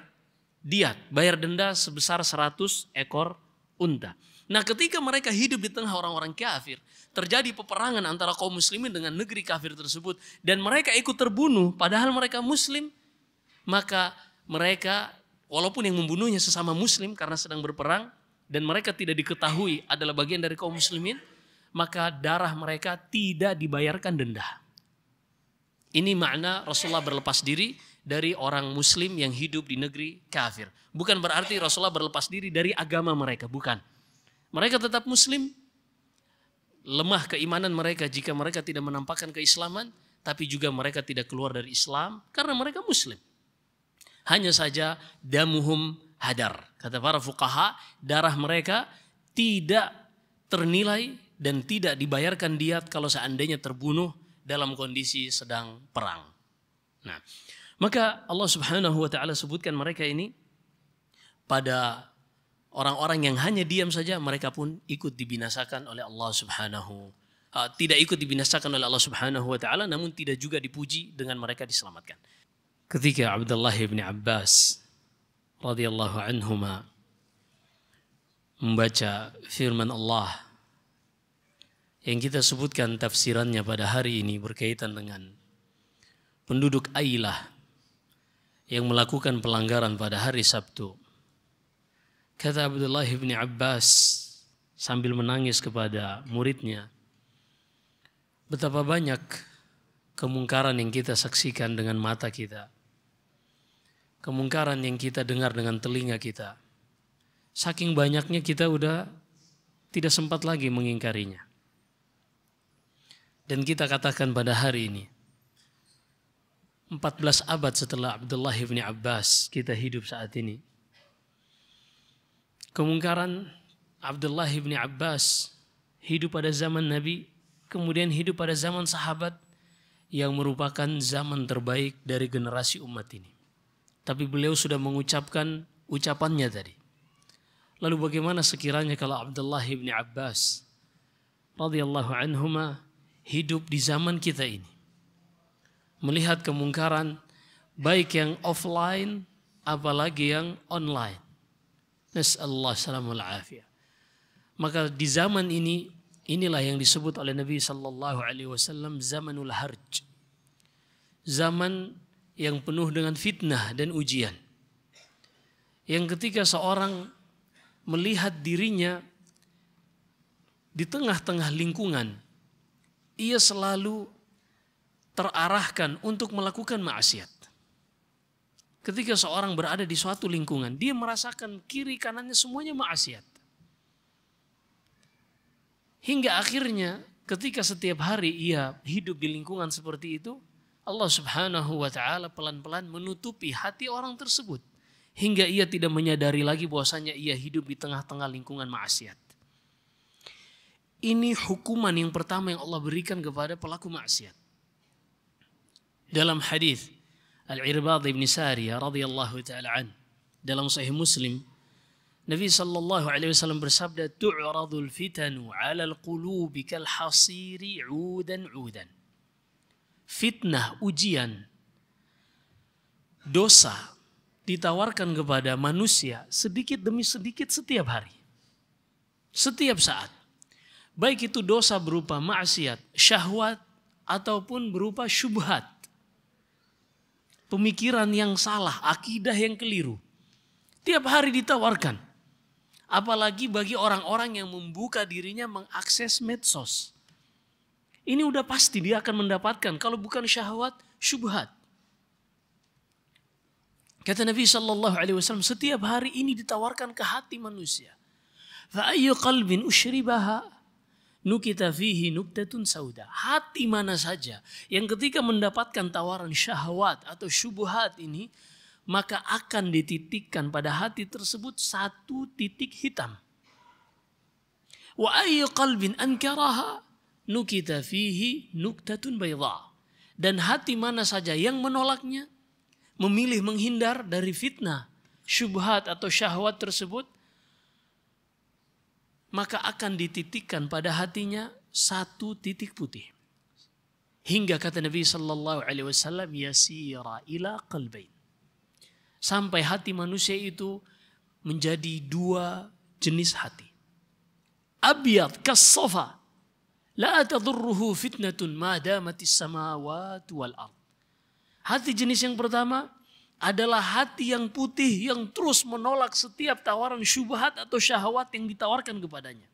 diat, bayar denda sebesar 100 ekor unta. Nah ketika mereka hidup di tengah orang-orang kafir, terjadi peperangan antara kaum muslimin dengan negeri kafir tersebut. Dan mereka ikut terbunuh padahal mereka muslim. Maka mereka Walaupun yang membunuhnya sesama muslim karena sedang berperang dan mereka tidak diketahui adalah bagian dari kaum muslimin, maka darah mereka tidak dibayarkan denda. Ini makna Rasulullah berlepas diri dari orang muslim yang hidup di negeri kafir. Bukan berarti Rasulullah berlepas diri dari agama mereka, bukan. Mereka tetap muslim. Lemah keimanan mereka jika mereka tidak menampakkan keislaman, tapi juga mereka tidak keluar dari Islam karena mereka muslim hanya saja damuhum hadar. Kata para fukaha, darah mereka tidak ternilai dan tidak dibayarkan diat kalau seandainya terbunuh dalam kondisi sedang perang. Nah, maka Allah Subhanahu wa taala sebutkan mereka ini pada orang-orang yang hanya diam saja mereka pun ikut dibinasakan oleh Allah Subhanahu eh, tidak ikut dibinasakan oleh Allah Subhanahu wa taala namun tidak juga dipuji dengan mereka diselamatkan ketika Abdullah bin Abbas radhiyallahu anhuma membaca firman Allah yang kita sebutkan tafsirannya pada hari ini berkaitan dengan penduduk Ailah yang melakukan pelanggaran pada hari Sabtu. Kata Abdullah bin Abbas sambil menangis kepada muridnya, betapa banyak kemungkaran yang kita saksikan dengan mata kita kemungkaran yang kita dengar dengan telinga kita. Saking banyaknya kita udah tidak sempat lagi mengingkarinya. Dan kita katakan pada hari ini, 14 abad setelah Abdullah Ibn Abbas kita hidup saat ini. Kemungkaran Abdullah Ibn Abbas hidup pada zaman Nabi, kemudian hidup pada zaman sahabat yang merupakan zaman terbaik dari generasi umat ini. Tapi beliau sudah mengucapkan ucapannya tadi. Lalu bagaimana sekiranya kalau Abdullah bin Abbas radhiyallahu anhuma hidup di zaman kita ini. Melihat kemungkaran baik yang offline apalagi yang online. Nasallahu salamul afiyah. Maka di zaman ini inilah yang disebut oleh Nabi sallallahu alaihi wasallam zamanul harj. Zaman yang penuh dengan fitnah dan ujian. Yang ketika seorang melihat dirinya di tengah-tengah lingkungan, ia selalu terarahkan untuk melakukan maksiat. Ketika seorang berada di suatu lingkungan, dia merasakan kiri kanannya semuanya maksiat. Hingga akhirnya ketika setiap hari ia hidup di lingkungan seperti itu, Allah Subhanahu wa taala pelan-pelan menutupi hati orang tersebut hingga ia tidak menyadari lagi bahwasanya ia hidup di tengah-tengah lingkungan maksiat. Ini hukuman yang pertama yang Allah berikan kepada pelaku maksiat. Dalam hadis Al-Irbad ibn Sariya radhiyallahu taala an dalam Sahih Muslim Nabi sallallahu alaihi wasallam bersabda tu'radul fitanu al qulubi kal hasiri 'udan 'udan fitnah, ujian, dosa ditawarkan kepada manusia sedikit demi sedikit setiap hari. Setiap saat. Baik itu dosa berupa maksiat, syahwat, ataupun berupa syubhat. Pemikiran yang salah, akidah yang keliru. Tiap hari ditawarkan. Apalagi bagi orang-orang yang membuka dirinya mengakses medsos. Ini udah pasti dia akan mendapatkan. Kalau bukan syahwat, syubhat. Kata Nabi Shallallahu Alaihi Wasallam, setiap hari ini ditawarkan ke hati manusia. Fa'ayu qalbin ushribaha nukita fihi nuktatun sauda. Hati mana saja yang ketika mendapatkan tawaran syahwat atau syubhat ini, maka akan dititikkan pada hati tersebut satu titik hitam. Wa ayyu qalbin ankaraha nukita fihi nuktatun bayda. Dan hati mana saja yang menolaknya, memilih menghindar dari fitnah, syubhat atau syahwat tersebut, maka akan dititikkan pada hatinya satu titik putih. Hingga kata Nabi Sallallahu Alaihi Wasallam yasira ila qalbain. Sampai hati manusia itu menjadi dua jenis hati. Abiyat kasofa La tadurruhu fitnatun ma damati samawati wal ard. Hati jenis yang pertama adalah hati yang putih yang terus menolak setiap tawaran syubhat atau syahwat yang ditawarkan kepadanya.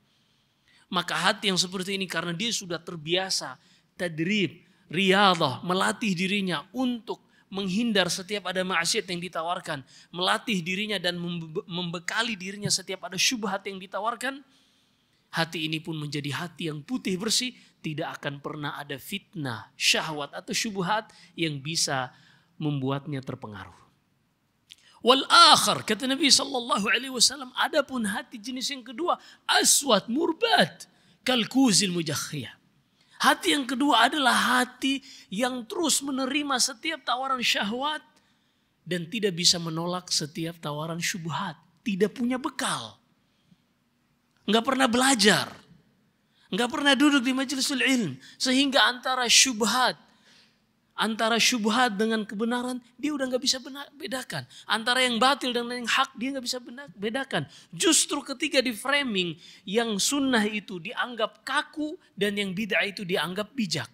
Maka hati yang seperti ini karena dia sudah terbiasa tadrib, riyadhah, melatih dirinya untuk menghindar setiap ada maksiat yang ditawarkan, melatih dirinya dan membekali dirinya setiap ada syubhat yang ditawarkan, hati ini pun menjadi hati yang putih bersih, tidak akan pernah ada fitnah, syahwat atau syubhat yang bisa membuatnya terpengaruh. Wal akhir kata Nabi sallallahu alaihi wasallam adapun hati jenis yang kedua aswat murbat kal kuzil mujakhiyah. Hati yang kedua adalah hati yang terus menerima setiap tawaran syahwat dan tidak bisa menolak setiap tawaran syubhat, tidak punya bekal nggak pernah belajar, nggak pernah duduk di majelis ilm, sehingga antara syubhat, antara syubhat dengan kebenaran dia udah nggak bisa bedakan, antara yang batil dan yang hak dia nggak bisa bedakan. Justru ketika di framing yang sunnah itu dianggap kaku dan yang bid'ah itu dianggap bijak.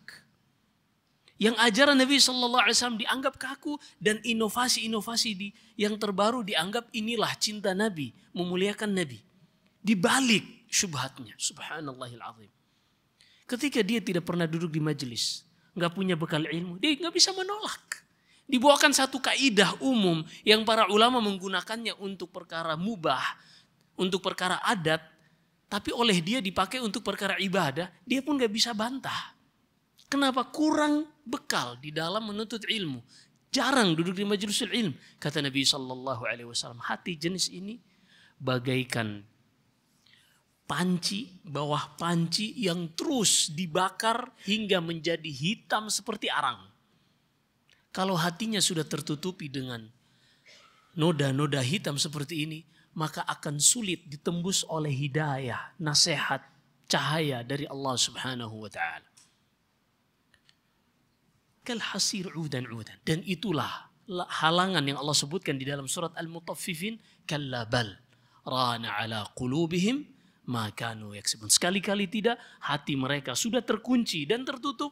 Yang ajaran Nabi Shallallahu Alaihi Wasallam dianggap kaku dan inovasi-inovasi di, yang terbaru dianggap inilah cinta Nabi, memuliakan Nabi di balik syubhatnya. Subhanallahil azim. Ketika dia tidak pernah duduk di majelis, nggak punya bekal ilmu, dia nggak bisa menolak. Dibawakan satu kaidah umum yang para ulama menggunakannya untuk perkara mubah, untuk perkara adat, tapi oleh dia dipakai untuk perkara ibadah, dia pun nggak bisa bantah. Kenapa kurang bekal di dalam menuntut ilmu? Jarang duduk di majelis ilmu. Kata Nabi Shallallahu Alaihi Wasallam, hati jenis ini bagaikan panci, bawah panci yang terus dibakar hingga menjadi hitam seperti arang. Kalau hatinya sudah tertutupi dengan noda-noda hitam seperti ini, maka akan sulit ditembus oleh hidayah, nasihat, cahaya dari Allah Subhanahu wa taala. Kal udan udan. Dan itulah halangan yang Allah sebutkan di dalam surat Al-Mutaffifin, kallabal rana ala qulubihim makanu yaksibun. Sekali-kali tidak hati mereka sudah terkunci dan tertutup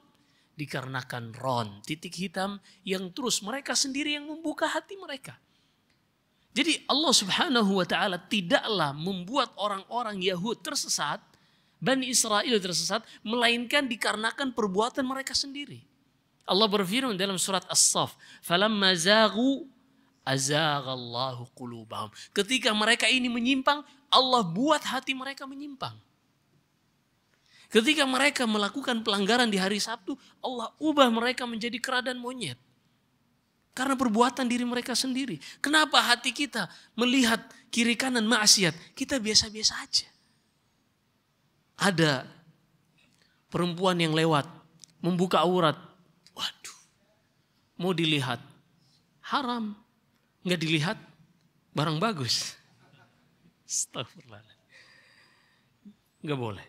dikarenakan ron, titik hitam yang terus mereka sendiri yang membuka hati mereka. Jadi Allah Subhanahu wa taala tidaklah membuat orang-orang Yahud tersesat, Bani Israel tersesat, melainkan dikarenakan perbuatan mereka sendiri. Allah berfirman dalam surat As-Saff, "Falamma zaghu azaghallahu qulubahum. Ketika mereka ini menyimpang, Allah buat hati mereka menyimpang. Ketika mereka melakukan pelanggaran di hari Sabtu, Allah ubah mereka menjadi kera dan monyet. Karena perbuatan diri mereka sendiri. Kenapa hati kita melihat kiri kanan maksiat? Kita biasa-biasa aja. Ada perempuan yang lewat, membuka aurat. Waduh, mau dilihat. Haram nggak dilihat barang bagus. Astagfirullah. Nggak boleh.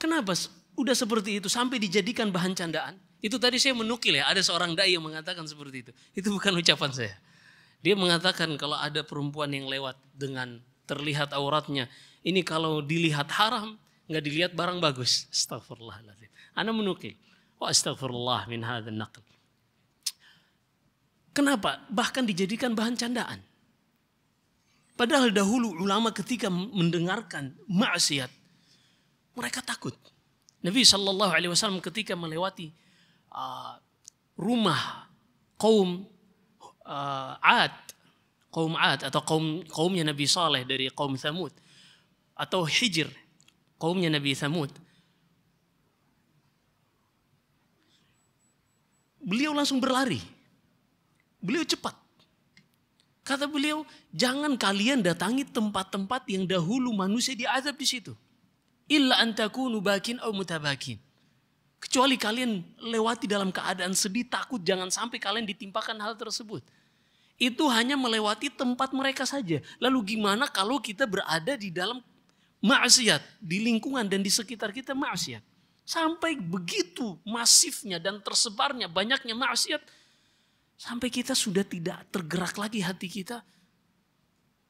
Kenapa udah seperti itu sampai dijadikan bahan candaan? Itu tadi saya menukil ya, ada seorang dai yang mengatakan seperti itu. Itu bukan ucapan saya. Dia mengatakan kalau ada perempuan yang lewat dengan terlihat auratnya, ini kalau dilihat haram, nggak dilihat barang bagus. Astagfirullahaladzim. Anda menukil. Wa astagfirullah min hadzal naql. Kenapa? Bahkan dijadikan bahan candaan. Padahal dahulu ulama ketika mendengarkan maksiat, mereka takut. Nabi Shallallahu Alaihi Wasallam ketika melewati uh, rumah kaum uh, Ad, kaum Ad atau kaum kaumnya Nabi Saleh dari kaum Thamud atau Hijr, kaumnya Nabi Thamud. Beliau langsung berlari Beliau cepat. Kata beliau, jangan kalian datangi tempat-tempat yang dahulu manusia diazab di situ. Illa antakunu bakin au mutabakin. Kecuali kalian lewati dalam keadaan sedih, takut jangan sampai kalian ditimpakan hal tersebut. Itu hanya melewati tempat mereka saja. Lalu gimana kalau kita berada di dalam maksiat, di lingkungan dan di sekitar kita maksiat. Sampai begitu masifnya dan tersebarnya banyaknya maksiat, Sampai kita sudah tidak tergerak lagi hati kita.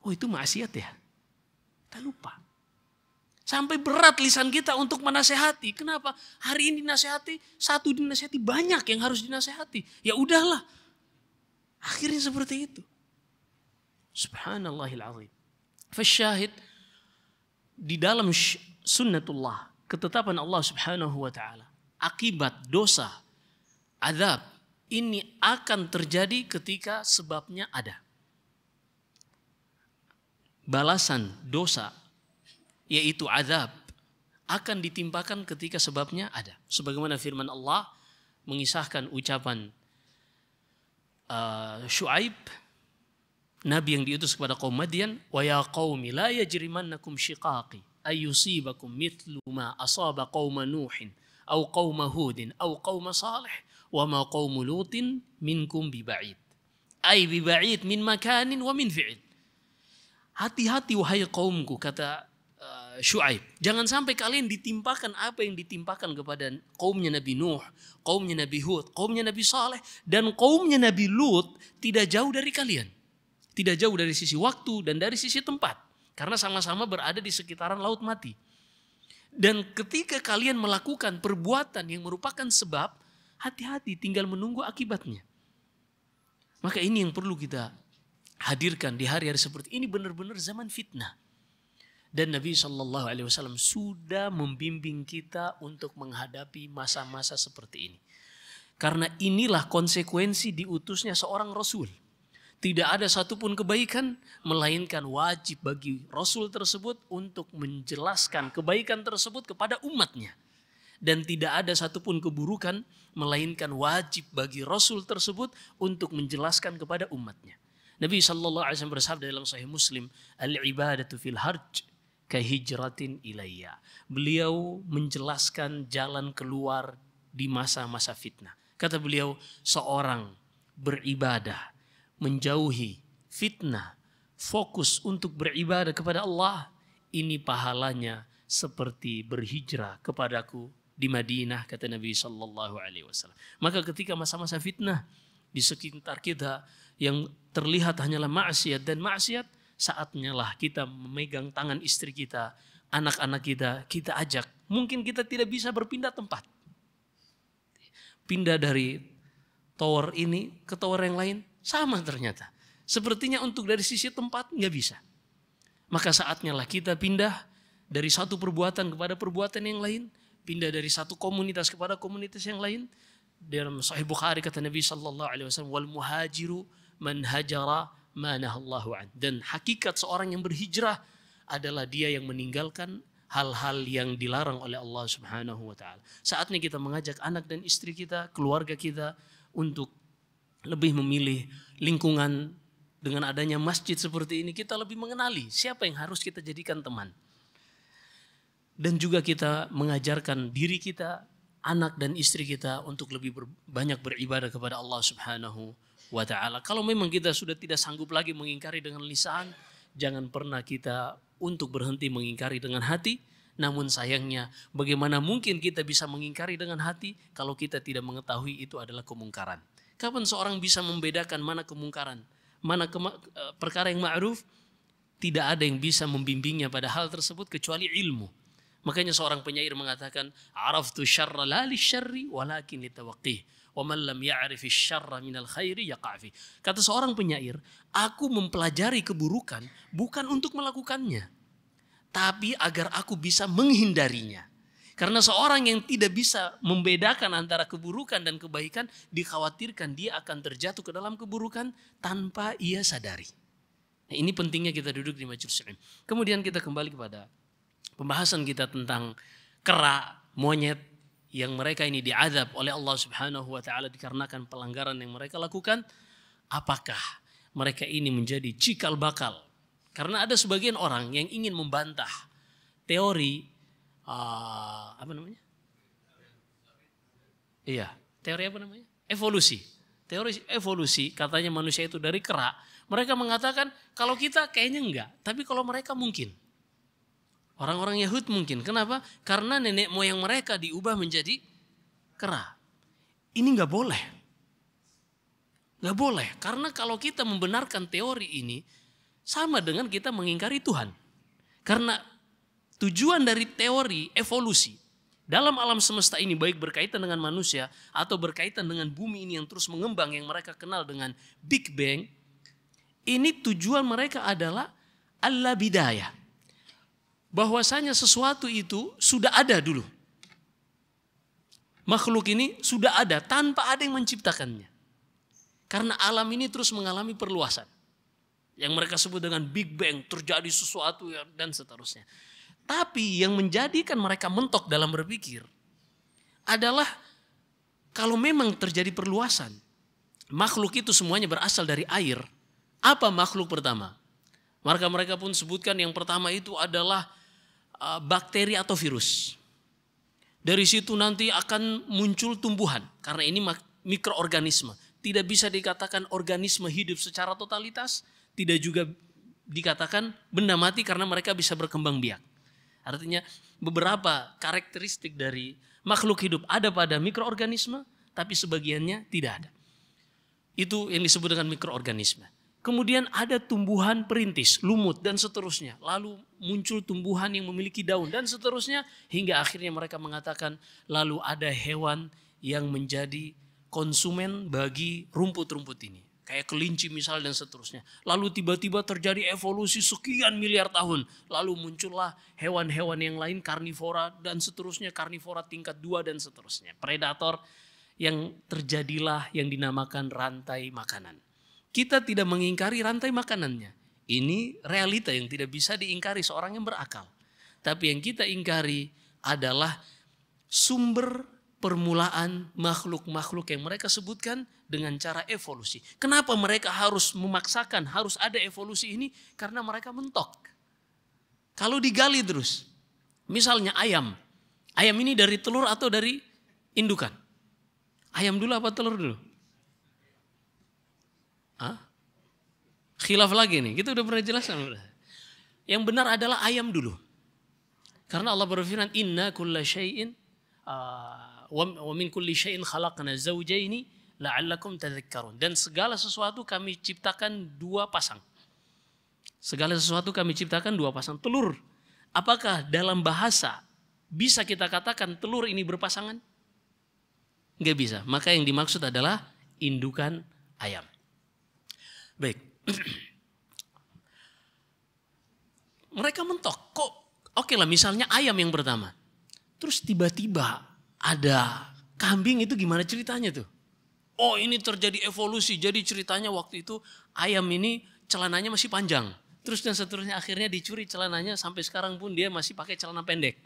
Oh itu maksiat ya. Kita lupa. Sampai berat lisan kita untuk menasehati. Kenapa? Hari ini nasehati, satu dinasehati, banyak yang harus dinasehati. Ya udahlah. Akhirnya seperti itu. Subhanallahil azim. Fasyahid di dalam sunnatullah, ketetapan Allah Subhanahu wa taala, akibat dosa, azab ini akan terjadi ketika sebabnya ada. Balasan dosa yaitu azab akan ditimpakan ketika sebabnya ada. Sebagaimana firman Allah mengisahkan ucapan uh, Shu'aib nabi yang diutus kepada kaum Madian, "Wa ya qaumi la yajrimannakum shiqaqi ayusibakum mithlu ma asaba qauma Nuhin aw qauma Hudin aw qauma Salih." wa ma qaumu lutin minkum biba'id. Ai biba'id min makanin wa min fi'il. Hati-hati wahai kaumku kata uh, Shu'aib. Jangan sampai kalian ditimpakan apa yang ditimpakan kepada kaumnya Nabi Nuh, kaumnya Nabi Hud, kaumnya Nabi Saleh dan kaumnya Nabi Lut tidak jauh dari kalian. Tidak jauh dari sisi waktu dan dari sisi tempat. Karena sama-sama berada di sekitaran Laut Mati. Dan ketika kalian melakukan perbuatan yang merupakan sebab hati-hati tinggal menunggu akibatnya. Maka ini yang perlu kita hadirkan di hari-hari seperti ini benar-benar zaman fitnah. Dan Nabi Shallallahu Alaihi Wasallam sudah membimbing kita untuk menghadapi masa-masa seperti ini. Karena inilah konsekuensi diutusnya seorang Rasul. Tidak ada satupun kebaikan, melainkan wajib bagi Rasul tersebut untuk menjelaskan kebaikan tersebut kepada umatnya dan tidak ada satupun keburukan melainkan wajib bagi rasul tersebut untuk menjelaskan kepada umatnya. Nabi shallallahu alaihi wasallam bersabda dalam sahih Muslim, "Al ibadatu fil harj kahijratin ilayya." Beliau menjelaskan jalan keluar di masa-masa fitnah. Kata beliau, seorang beribadah menjauhi fitnah, fokus untuk beribadah kepada Allah, ini pahalanya seperti berhijrah kepadaku di Madinah kata Nabi Shallallahu Alaihi Wasallam. Maka ketika masa-masa fitnah di sekitar kita yang terlihat hanyalah maksiat dan maksiat, saatnya lah kita memegang tangan istri kita, anak-anak kita, kita ajak. Mungkin kita tidak bisa berpindah tempat. Pindah dari tower ini ke tower yang lain, sama ternyata. Sepertinya untuk dari sisi tempat nggak bisa. Maka saatnya lah kita pindah dari satu perbuatan kepada perbuatan yang lain pindah dari satu komunitas kepada komunitas yang lain dalam Sahih Bukhari kata Nabi Sallallahu Alaihi Wasallam wal muhajiru man hajara Allah an dan hakikat seorang yang berhijrah adalah dia yang meninggalkan hal-hal yang dilarang oleh Allah Subhanahu wa taala. Saatnya kita mengajak anak dan istri kita, keluarga kita untuk lebih memilih lingkungan dengan adanya masjid seperti ini kita lebih mengenali siapa yang harus kita jadikan teman dan juga kita mengajarkan diri kita, anak dan istri kita untuk lebih ber, banyak beribadah kepada Allah Subhanahu wa taala. Kalau memang kita sudah tidak sanggup lagi mengingkari dengan lisan, jangan pernah kita untuk berhenti mengingkari dengan hati. Namun sayangnya, bagaimana mungkin kita bisa mengingkari dengan hati kalau kita tidak mengetahui itu adalah kemungkaran? Kapan seorang bisa membedakan mana kemungkaran, mana kema eh, perkara yang ma'ruf? Tidak ada yang bisa membimbingnya pada hal tersebut kecuali ilmu. Makanya seorang penyair mengatakan, "Araftu syarra la li syarri walakin litawaqih." Wa man lam ya'rif syarra al khairi yaqa'fi. Kata seorang penyair, "Aku mempelajari keburukan bukan untuk melakukannya, tapi agar aku bisa menghindarinya." Karena seorang yang tidak bisa membedakan antara keburukan dan kebaikan, dikhawatirkan dia akan terjatuh ke dalam keburukan tanpa ia sadari. Nah, ini pentingnya kita duduk di majelis ilmu. Kemudian kita kembali kepada pembahasan kita tentang kera, monyet yang mereka ini diadab oleh Allah Subhanahu wa taala dikarenakan pelanggaran yang mereka lakukan, apakah mereka ini menjadi cikal bakal? Karena ada sebagian orang yang ingin membantah teori uh, apa namanya? Iya, teori apa namanya? Evolusi. Teori evolusi katanya manusia itu dari kera. Mereka mengatakan kalau kita kayaknya enggak, tapi kalau mereka mungkin. Orang-orang Yahud mungkin. Kenapa? Karena nenek moyang mereka diubah menjadi kera. Ini nggak boleh. Nggak boleh. Karena kalau kita membenarkan teori ini, sama dengan kita mengingkari Tuhan. Karena tujuan dari teori evolusi dalam alam semesta ini baik berkaitan dengan manusia atau berkaitan dengan bumi ini yang terus mengembang yang mereka kenal dengan Big Bang, ini tujuan mereka adalah Allah bidayah bahwasanya sesuatu itu sudah ada dulu. Makhluk ini sudah ada tanpa ada yang menciptakannya. Karena alam ini terus mengalami perluasan. Yang mereka sebut dengan Big Bang, terjadi sesuatu ya, dan seterusnya. Tapi yang menjadikan mereka mentok dalam berpikir adalah kalau memang terjadi perluasan, makhluk itu semuanya berasal dari air. Apa makhluk pertama? Maka mereka pun sebutkan yang pertama itu adalah Eh, bakteri atau virus. Dari situ nanti akan muncul tumbuhan karena ini mikroorganisme. Tidak bisa dikatakan organisme hidup secara totalitas, tidak juga dikatakan benda mati karena mereka bisa berkembang biak. Artinya beberapa karakteristik dari makhluk hidup ada pada mikroorganisme, tapi sebagiannya tidak ada. Itu yang disebut dengan mikroorganisme. Kemudian ada tumbuhan perintis, lumut dan seterusnya. Lalu muncul tumbuhan yang memiliki daun dan seterusnya hingga akhirnya mereka mengatakan lalu ada hewan yang menjadi konsumen bagi rumput-rumput ini. Kayak kelinci misal dan seterusnya. Lalu tiba-tiba terjadi evolusi sekian miliar tahun. Lalu muncullah hewan-hewan yang lain karnivora dan seterusnya. Karnivora tingkat dua dan seterusnya. Predator yang terjadilah yang dinamakan rantai makanan. Kita tidak mengingkari rantai makanannya. Ini realita yang tidak bisa diingkari seorang yang berakal. Tapi yang kita ingkari adalah sumber permulaan makhluk-makhluk yang mereka sebutkan dengan cara evolusi. Kenapa mereka harus memaksakan harus ada evolusi ini? Karena mereka mentok. Kalau digali terus, misalnya ayam. Ayam ini dari telur atau dari indukan? Ayam dulu apa telur dulu? Hah? Khilaf lagi nih, kita udah pernah jelaskan. Yang benar adalah ayam dulu. Karena Allah berfirman, Inna kulla syai'in uh, wa min kulli syai'in khalaqna zawjaini la'allakum tadhakkarun. Dan segala sesuatu kami ciptakan dua pasang. Segala sesuatu kami ciptakan dua pasang telur. Apakah dalam bahasa bisa kita katakan telur ini berpasangan? Enggak bisa. Maka yang dimaksud adalah indukan ayam. Baik. Mereka mentok. Kok oke lah misalnya ayam yang pertama. Terus tiba-tiba ada kambing itu gimana ceritanya tuh? Oh ini terjadi evolusi. Jadi ceritanya waktu itu ayam ini celananya masih panjang. Terus dan seterusnya akhirnya dicuri celananya sampai sekarang pun dia masih pakai celana pendek.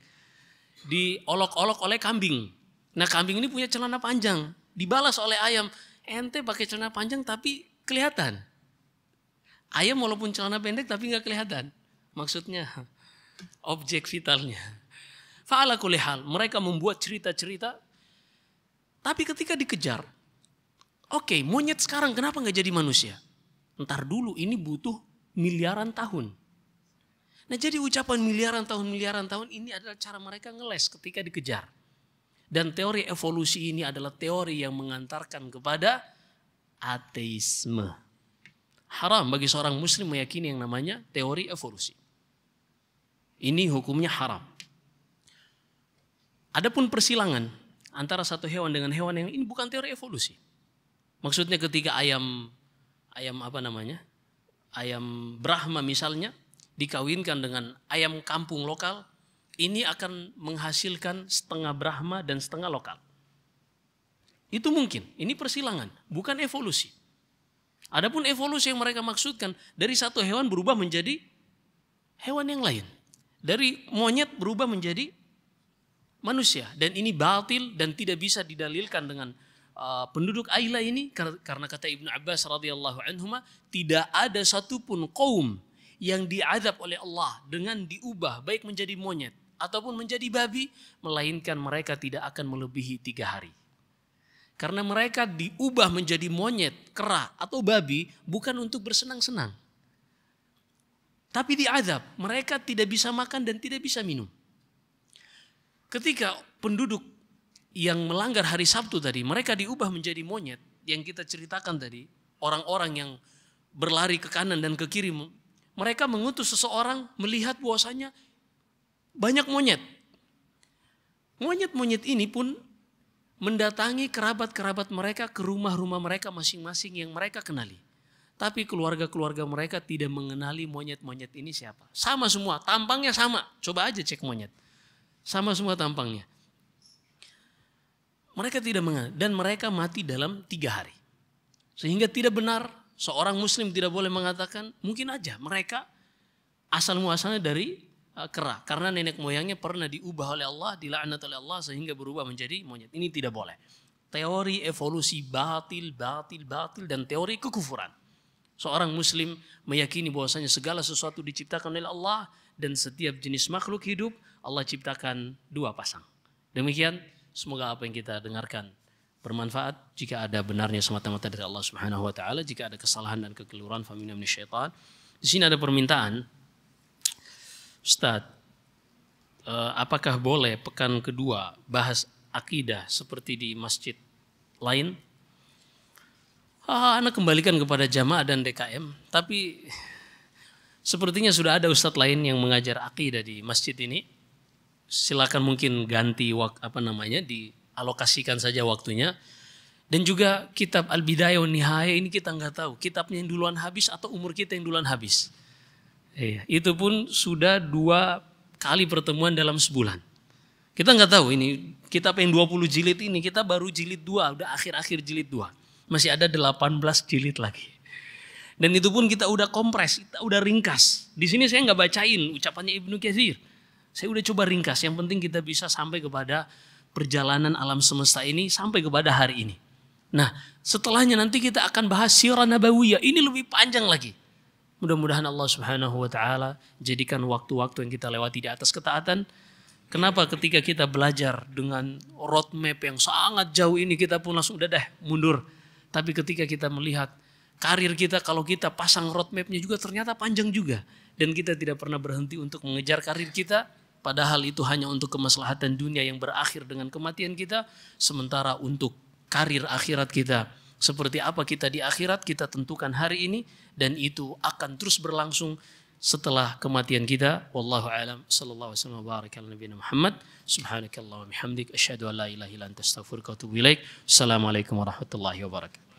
Diolok-olok oleh kambing. Nah kambing ini punya celana panjang. Dibalas oleh ayam. Ente pakai celana panjang tapi kelihatan. Ayam walaupun celana pendek tapi nggak kelihatan. Maksudnya objek vitalnya. Fa'ala kulihal. Mereka membuat cerita-cerita. Tapi ketika dikejar. Oke okay, monyet sekarang kenapa nggak jadi manusia? Ntar dulu ini butuh miliaran tahun. Nah jadi ucapan miliaran tahun, miliaran tahun ini adalah cara mereka ngeles ketika dikejar. Dan teori evolusi ini adalah teori yang mengantarkan kepada ateisme haram bagi seorang muslim meyakini yang namanya teori evolusi. Ini hukumnya haram. Adapun persilangan antara satu hewan dengan hewan yang ini bukan teori evolusi. Maksudnya ketika ayam ayam apa namanya? Ayam Brahma misalnya dikawinkan dengan ayam kampung lokal, ini akan menghasilkan setengah Brahma dan setengah lokal. Itu mungkin. Ini persilangan, bukan evolusi. Adapun evolusi yang mereka maksudkan dari satu hewan berubah menjadi hewan yang lain. Dari monyet berubah menjadi manusia dan ini batil dan tidak bisa didalilkan dengan uh, penduduk Aila ini karena kata Ibnu Abbas radhiyallahu anhu tidak ada satupun kaum yang diadab oleh Allah dengan diubah baik menjadi monyet ataupun menjadi babi melainkan mereka tidak akan melebihi tiga hari. Karena mereka diubah menjadi monyet, kera, atau babi bukan untuk bersenang-senang. Tapi diazab, mereka tidak bisa makan dan tidak bisa minum. Ketika penduduk yang melanggar hari Sabtu tadi, mereka diubah menjadi monyet yang kita ceritakan tadi, orang-orang yang berlari ke kanan dan ke kiri, mereka mengutus seseorang melihat bahwasanya banyak monyet. Monyet-monyet ini pun mendatangi kerabat-kerabat mereka ke rumah-rumah mereka masing-masing yang mereka kenali. Tapi keluarga-keluarga mereka tidak mengenali monyet-monyet ini siapa. Sama semua, tampangnya sama. Coba aja cek monyet. Sama semua tampangnya. Mereka tidak mengenal. Dan mereka mati dalam tiga hari. Sehingga tidak benar seorang muslim tidak boleh mengatakan mungkin aja mereka asal muasalnya dari Eh, kera karena nenek moyangnya pernah diubah oleh Allah, dilaknat oleh Allah sehingga berubah menjadi monyet. Ini tidak boleh. Teori evolusi batil, batil, batil dan teori kekufuran. Seorang muslim meyakini bahwasanya segala sesuatu diciptakan oleh Allah dan setiap jenis makhluk hidup Allah ciptakan dua pasang. Demikian semoga apa yang kita dengarkan bermanfaat jika ada benarnya semata-mata dari Allah Subhanahu wa taala, jika ada kesalahan dan kekeliruan famina syaitan. Di sini ada permintaan Ustaz, eh, apakah boleh pekan kedua bahas akidah seperti di masjid lain? Ah, anak kembalikan kepada jamaah dan DKM, tapi sepertinya sudah ada ustadz lain yang mengajar akidah di masjid ini. Silakan mungkin ganti waktu apa namanya dialokasikan saja waktunya. Dan juga kitab Al-Bidayah Nihaya ini kita nggak tahu kitabnya yang duluan habis atau umur kita yang duluan habis. Iya, itu pun sudah dua kali pertemuan dalam sebulan. Kita nggak tahu ini, kita pengen 20 jilid ini, kita baru jilid dua, udah akhir-akhir jilid dua. Masih ada 18 jilid lagi. Dan itu pun kita udah kompres, kita udah ringkas. Di sini saya nggak bacain ucapannya Ibnu Katsir. Saya udah coba ringkas, yang penting kita bisa sampai kepada perjalanan alam semesta ini sampai kepada hari ini. Nah, setelahnya nanti kita akan bahas Sirah Nabawiyah. Ini lebih panjang lagi. Mudah-mudahan Allah Subhanahu wa taala jadikan waktu-waktu yang kita lewati di atas ketaatan. Kenapa ketika kita belajar dengan roadmap yang sangat jauh ini kita pun langsung udah deh mundur. Tapi ketika kita melihat karir kita kalau kita pasang roadmapnya juga ternyata panjang juga. Dan kita tidak pernah berhenti untuk mengejar karir kita. Padahal itu hanya untuk kemaslahatan dunia yang berakhir dengan kematian kita. Sementara untuk karir akhirat kita seperti apa kita di akhirat kita tentukan hari ini dan itu akan terus berlangsung setelah kematian kita. Wallahu a'lam. Sallallahu alaihi wasallam baraka Muhammad. subhanakallahumma hamdik asyhadu an la ilaha illa anta astaghfiruka wa atubu ilaik. Assalamualaikum warahmatullahi wabarakatuh.